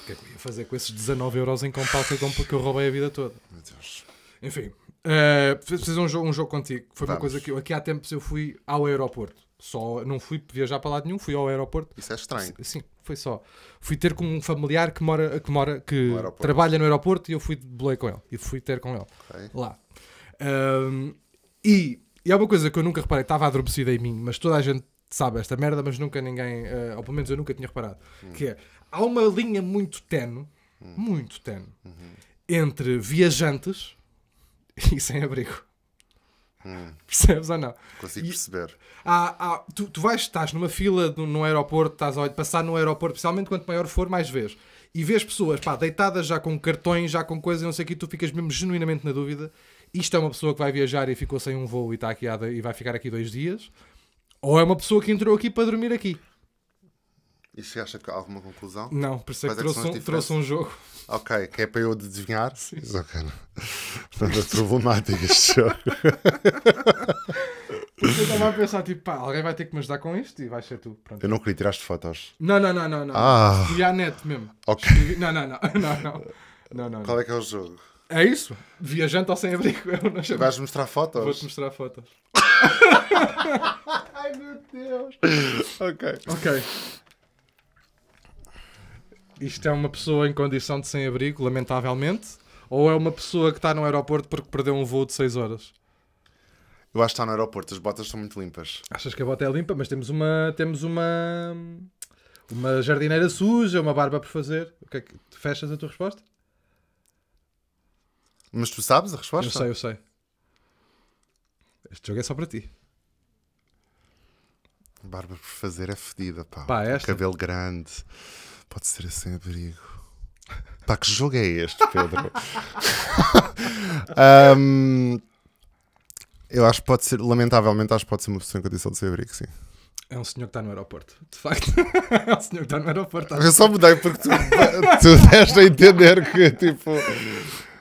O que é que eu ia fazer com esses 19 euros em compal que eu, eu roubei a vida toda? Meu Deus. Enfim, uh, eh, fiz um jogo, um jogo contigo. Foi Vamos. uma coisa que eu, aqui há tempos eu fui ao aeroporto. Só não fui viajar para lado nenhum, fui ao aeroporto. Isso é estranho. Sim, foi só. Fui ter com um familiar que mora, que mora, que no trabalha no aeroporto e eu fui de com ele. E fui ter com ele okay. lá. Um, e e há uma coisa que eu nunca reparei, estava adormecida em mim, mas toda a gente sabe esta merda, mas nunca ninguém, uh, ou pelo menos eu nunca tinha reparado, hum. que é, há uma linha muito tenue, hum. muito tenue, uhum. entre viajantes <laughs> e sem abrigo. Hum. Percebes ou não? Consigo e perceber. Há, há, tu, tu vais, estás numa fila de, num aeroporto, estás a passar no aeroporto, especialmente quanto maior for, mais vês. E vês pessoas pá, deitadas já com cartões, já com coisas, não sei o que, tu ficas mesmo genuinamente na dúvida isto é uma pessoa que vai viajar e ficou sem um voo e, está aqui e vai ficar aqui dois dias, ou é uma pessoa que entrou aqui para dormir aqui. E que há alguma conclusão? Não, percebo é que é trouxe, um, trouxe um jogo. Ok, que é para eu adivinhar? Sim. Mas ok, não. Portanto, este <laughs> jogo. eu estava a pensar, tipo, pá, alguém vai ter que me ajudar com isto e vai ser tu. Pronto. Eu não queria tirar-te fotos. Não, não, não, não. não. Ah. E à net mesmo. Ok. Escrevi... Não, não, não, não, não. Não, não, Qual é que é o jogo? É isso? Viajante ou sem abrigo. Vais mostrar fotos? Vou-te mostrar fotos. <laughs> Ai meu Deus! Ok. Ok. Isto é uma pessoa em condição de sem-abrigo, lamentavelmente, ou é uma pessoa que está no aeroporto porque perdeu um voo de 6 horas? Eu acho que está no aeroporto, as botas são muito limpas. Achas que a bota é limpa, mas temos uma. Temos uma. Uma jardineira suja, uma barba por fazer. O que é que... Fechas a tua resposta? Mas tu sabes a resposta? Eu sei, eu sei. Este jogo é só para ti. Barba por fazer é fedida, pá. pá Cabelo grande. Pode ser assim abrigo. Pá, que jogo é este, Pedro? um, <laughs> eu acho que pode ser, lamentavelmente, acho que pode ser uma pessoa em condição de ser abrigo, sim. É um senhor que está no aeroporto, de facto. <laughs> é um senhor que está no aeroporto. Eu só mudei porque tu, tu deste a entender que, tipo.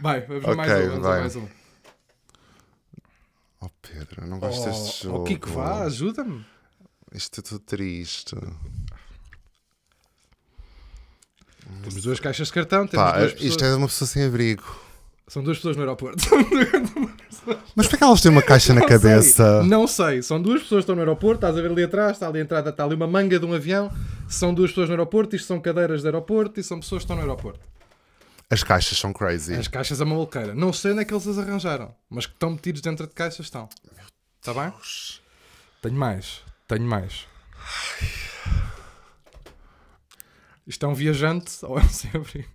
Vai, vamos okay, mais um. vai. mais um. Oh Pedro, não gosto oh, deste jogo. O oh, que é que vá, ajuda-me. Isto é tudo triste. Temos duas caixas de cartão, temos Pá, pessoas... Isto é de uma pessoa sem abrigo. São duas pessoas no aeroporto. <laughs> Mas para que elas têm uma caixa na cabeça? Sei. Não sei, são duas pessoas que estão no aeroporto, estás a ver ali atrás, está ali a entrada, está ali uma manga de um avião, são duas pessoas no aeroporto, isto são cadeiras de aeroporto e são pessoas que estão no aeroporto. As caixas são crazy. As caixas é a maluqueira. Não sei onde é que eles as arranjaram, mas que estão metidos dentro de caixas estão. Está bem? Tenho mais. Tenho mais. Isto é um viajante ou é um <laughs> sempre?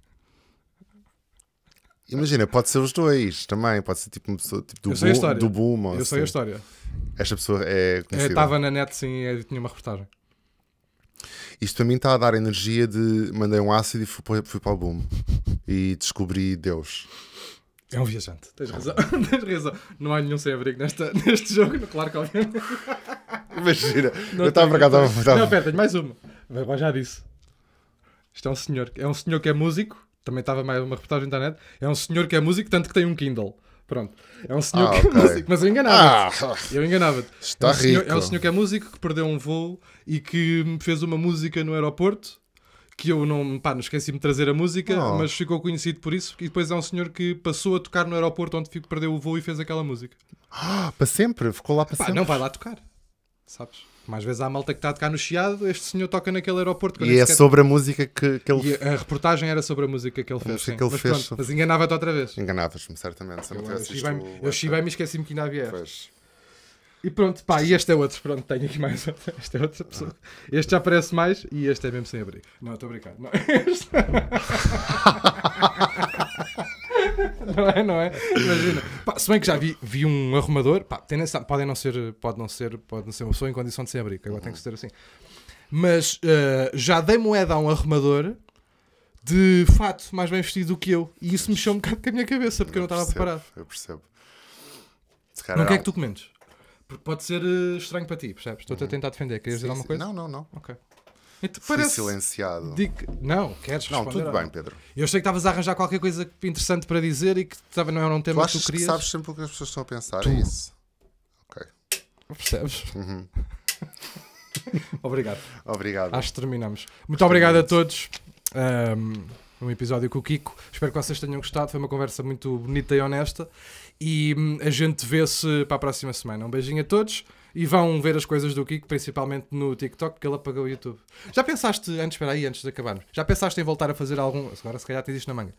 Imagina, pode ser os dois também, pode ser tipo uma pessoa tipo, do, bo do boom. Eu sei a assim. história. Esta pessoa é, é conhecida. Estava na net sim e tinha uma reportagem. Isto para mim está a dar energia de mandei um ácido e fui para, fui para o boom e descobri Deus. É um viajante, tens razão, <laughs> tens razão. Não há nenhum sem abrigo nesta, <laughs> neste jogo, claro que obviamente. Imagina, não eu estava para cá, estava. a Não, pera, tenho mais uma. Mas já disse. Isto é um senhor, é um senhor que é músico, também estava mais uma reportagem na internet. É um senhor que é músico, tanto que tem um Kindle. Pronto. É um ah, senhor ah, que é músico, mas eu enganava-te. Ah, eu enganava-te. Está é um senhor, rico. É um senhor que é músico, que perdeu um voo e que fez uma música no aeroporto que eu não, pá, não esqueci-me de trazer a música, oh. mas ficou conhecido por isso. E depois é um senhor que passou a tocar no aeroporto onde perdeu o voo e fez aquela música. Ah, para sempre? Ficou lá para pá, sempre? Não, vai lá tocar, sabes? Mais vezes há malta que está a tocar no Chiado, este senhor toca naquele aeroporto. E é sequer... sobre a música que, que ele e A reportagem era sobre a música que ele fez. Que ele mas, fez mas enganava-te outra vez. Enganavas-me, certamente. Se eu, não eu chivei-me o... chivei e esqueci-me que ainda havia. Pois. E pronto, pá, e este é outro. Pronto, tenho aqui mais outro. <laughs> Este é outra pessoa. Este já aparece mais e este é mesmo sem abrigo. Não, estou a brincar. Não, <laughs> este... <laughs> não é, não é? Imagina, se bem que já vi, vi um arrumador, pá, podem não ser, pode não ser, pode não ser uma pessoa em condição de se abrir, que agora uhum. tem que uhum. ser assim. Mas uh, já dei moeda a um arrumador de fato mais bem vestido do que eu, e isso mexeu um bocado com a minha cabeça, porque eu, eu não estava preparado. Eu percebo. Não, quer que é tu comentes? Porque pode ser uh, estranho para ti, percebes? Estou-te uhum. a tentar defender. Querias dizer alguma coisa? Não, não, não. Ok. Então, Fui parece... silenciado. Digo... Não, queres Não, tudo bem, Pedro. Eu sei que estavas a arranjar qualquer coisa interessante para dizer e que estava, não era é um tema tu que tu querias. Tu sabes sempre o que as pessoas estão a pensar, tu. é isso. Ok. Percebes? Uhum. <laughs> obrigado. Obrigado. Acho que terminamos. Muito obrigado a todos. Um um episódio com o Kiko. Espero que vocês tenham gostado. Foi uma conversa muito bonita e honesta. E hum, a gente vê-se para a próxima semana. Um beijinho a todos e vão ver as coisas do Kiko, principalmente no TikTok, porque ele apagou o YouTube. Já pensaste, antes, espera aí, antes de acabarmos, já pensaste em voltar a fazer algum. Agora se calhar tens isto na manga.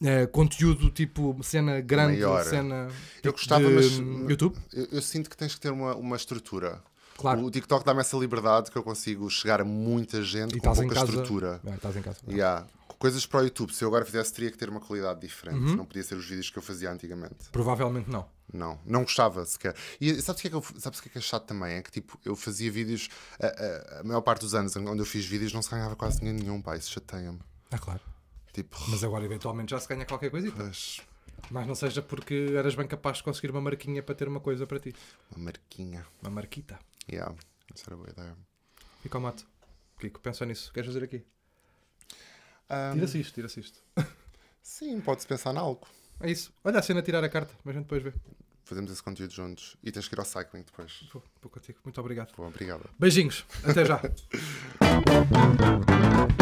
Uh, conteúdo tipo cena grande, Maior. cena. eu gostava, de, mas. YouTube? Eu, eu, sinto que tens que ter uma, uma estrutura. Claro. O TikTok dá-me essa liberdade que eu consigo chegar a muita gente e com pouca casa... estrutura. É, estás em casa. Yeah. Coisas para o YouTube, se eu agora fizesse, teria que ter uma qualidade diferente. Uhum. Não podia ser os vídeos que eu fazia antigamente. Provavelmente não não, não gostava sequer. E sabes o que, é que, o que, é que é chato também? É que tipo, eu fazia vídeos, a, a, a maior parte dos anos onde eu fiz vídeos não se ganhava quase dinheiro nenhum, pá, isso chateia-me. Ah, claro. Tipo, Mas agora eventualmente já se ganha qualquer coisita. Pois. Mas não seja porque eras bem capaz de conseguir uma marquinha para ter uma coisa para ti. Uma marquinha. Uma marquita. Yeah, isso era boa ideia. Fica o mato. Kiko, pensa nisso. Queres fazer aqui? Um... Tira-se isto, tira-se isto. Sim, pode-se pensar em algo. É isso. Olha a cena a tirar a carta, mas a gente depois vê. Fazemos esse conteúdo juntos. E tens que ir ao cycling depois. Vou, vou contigo. Muito obrigado. Bom, obrigado. Beijinhos. Até já. <laughs>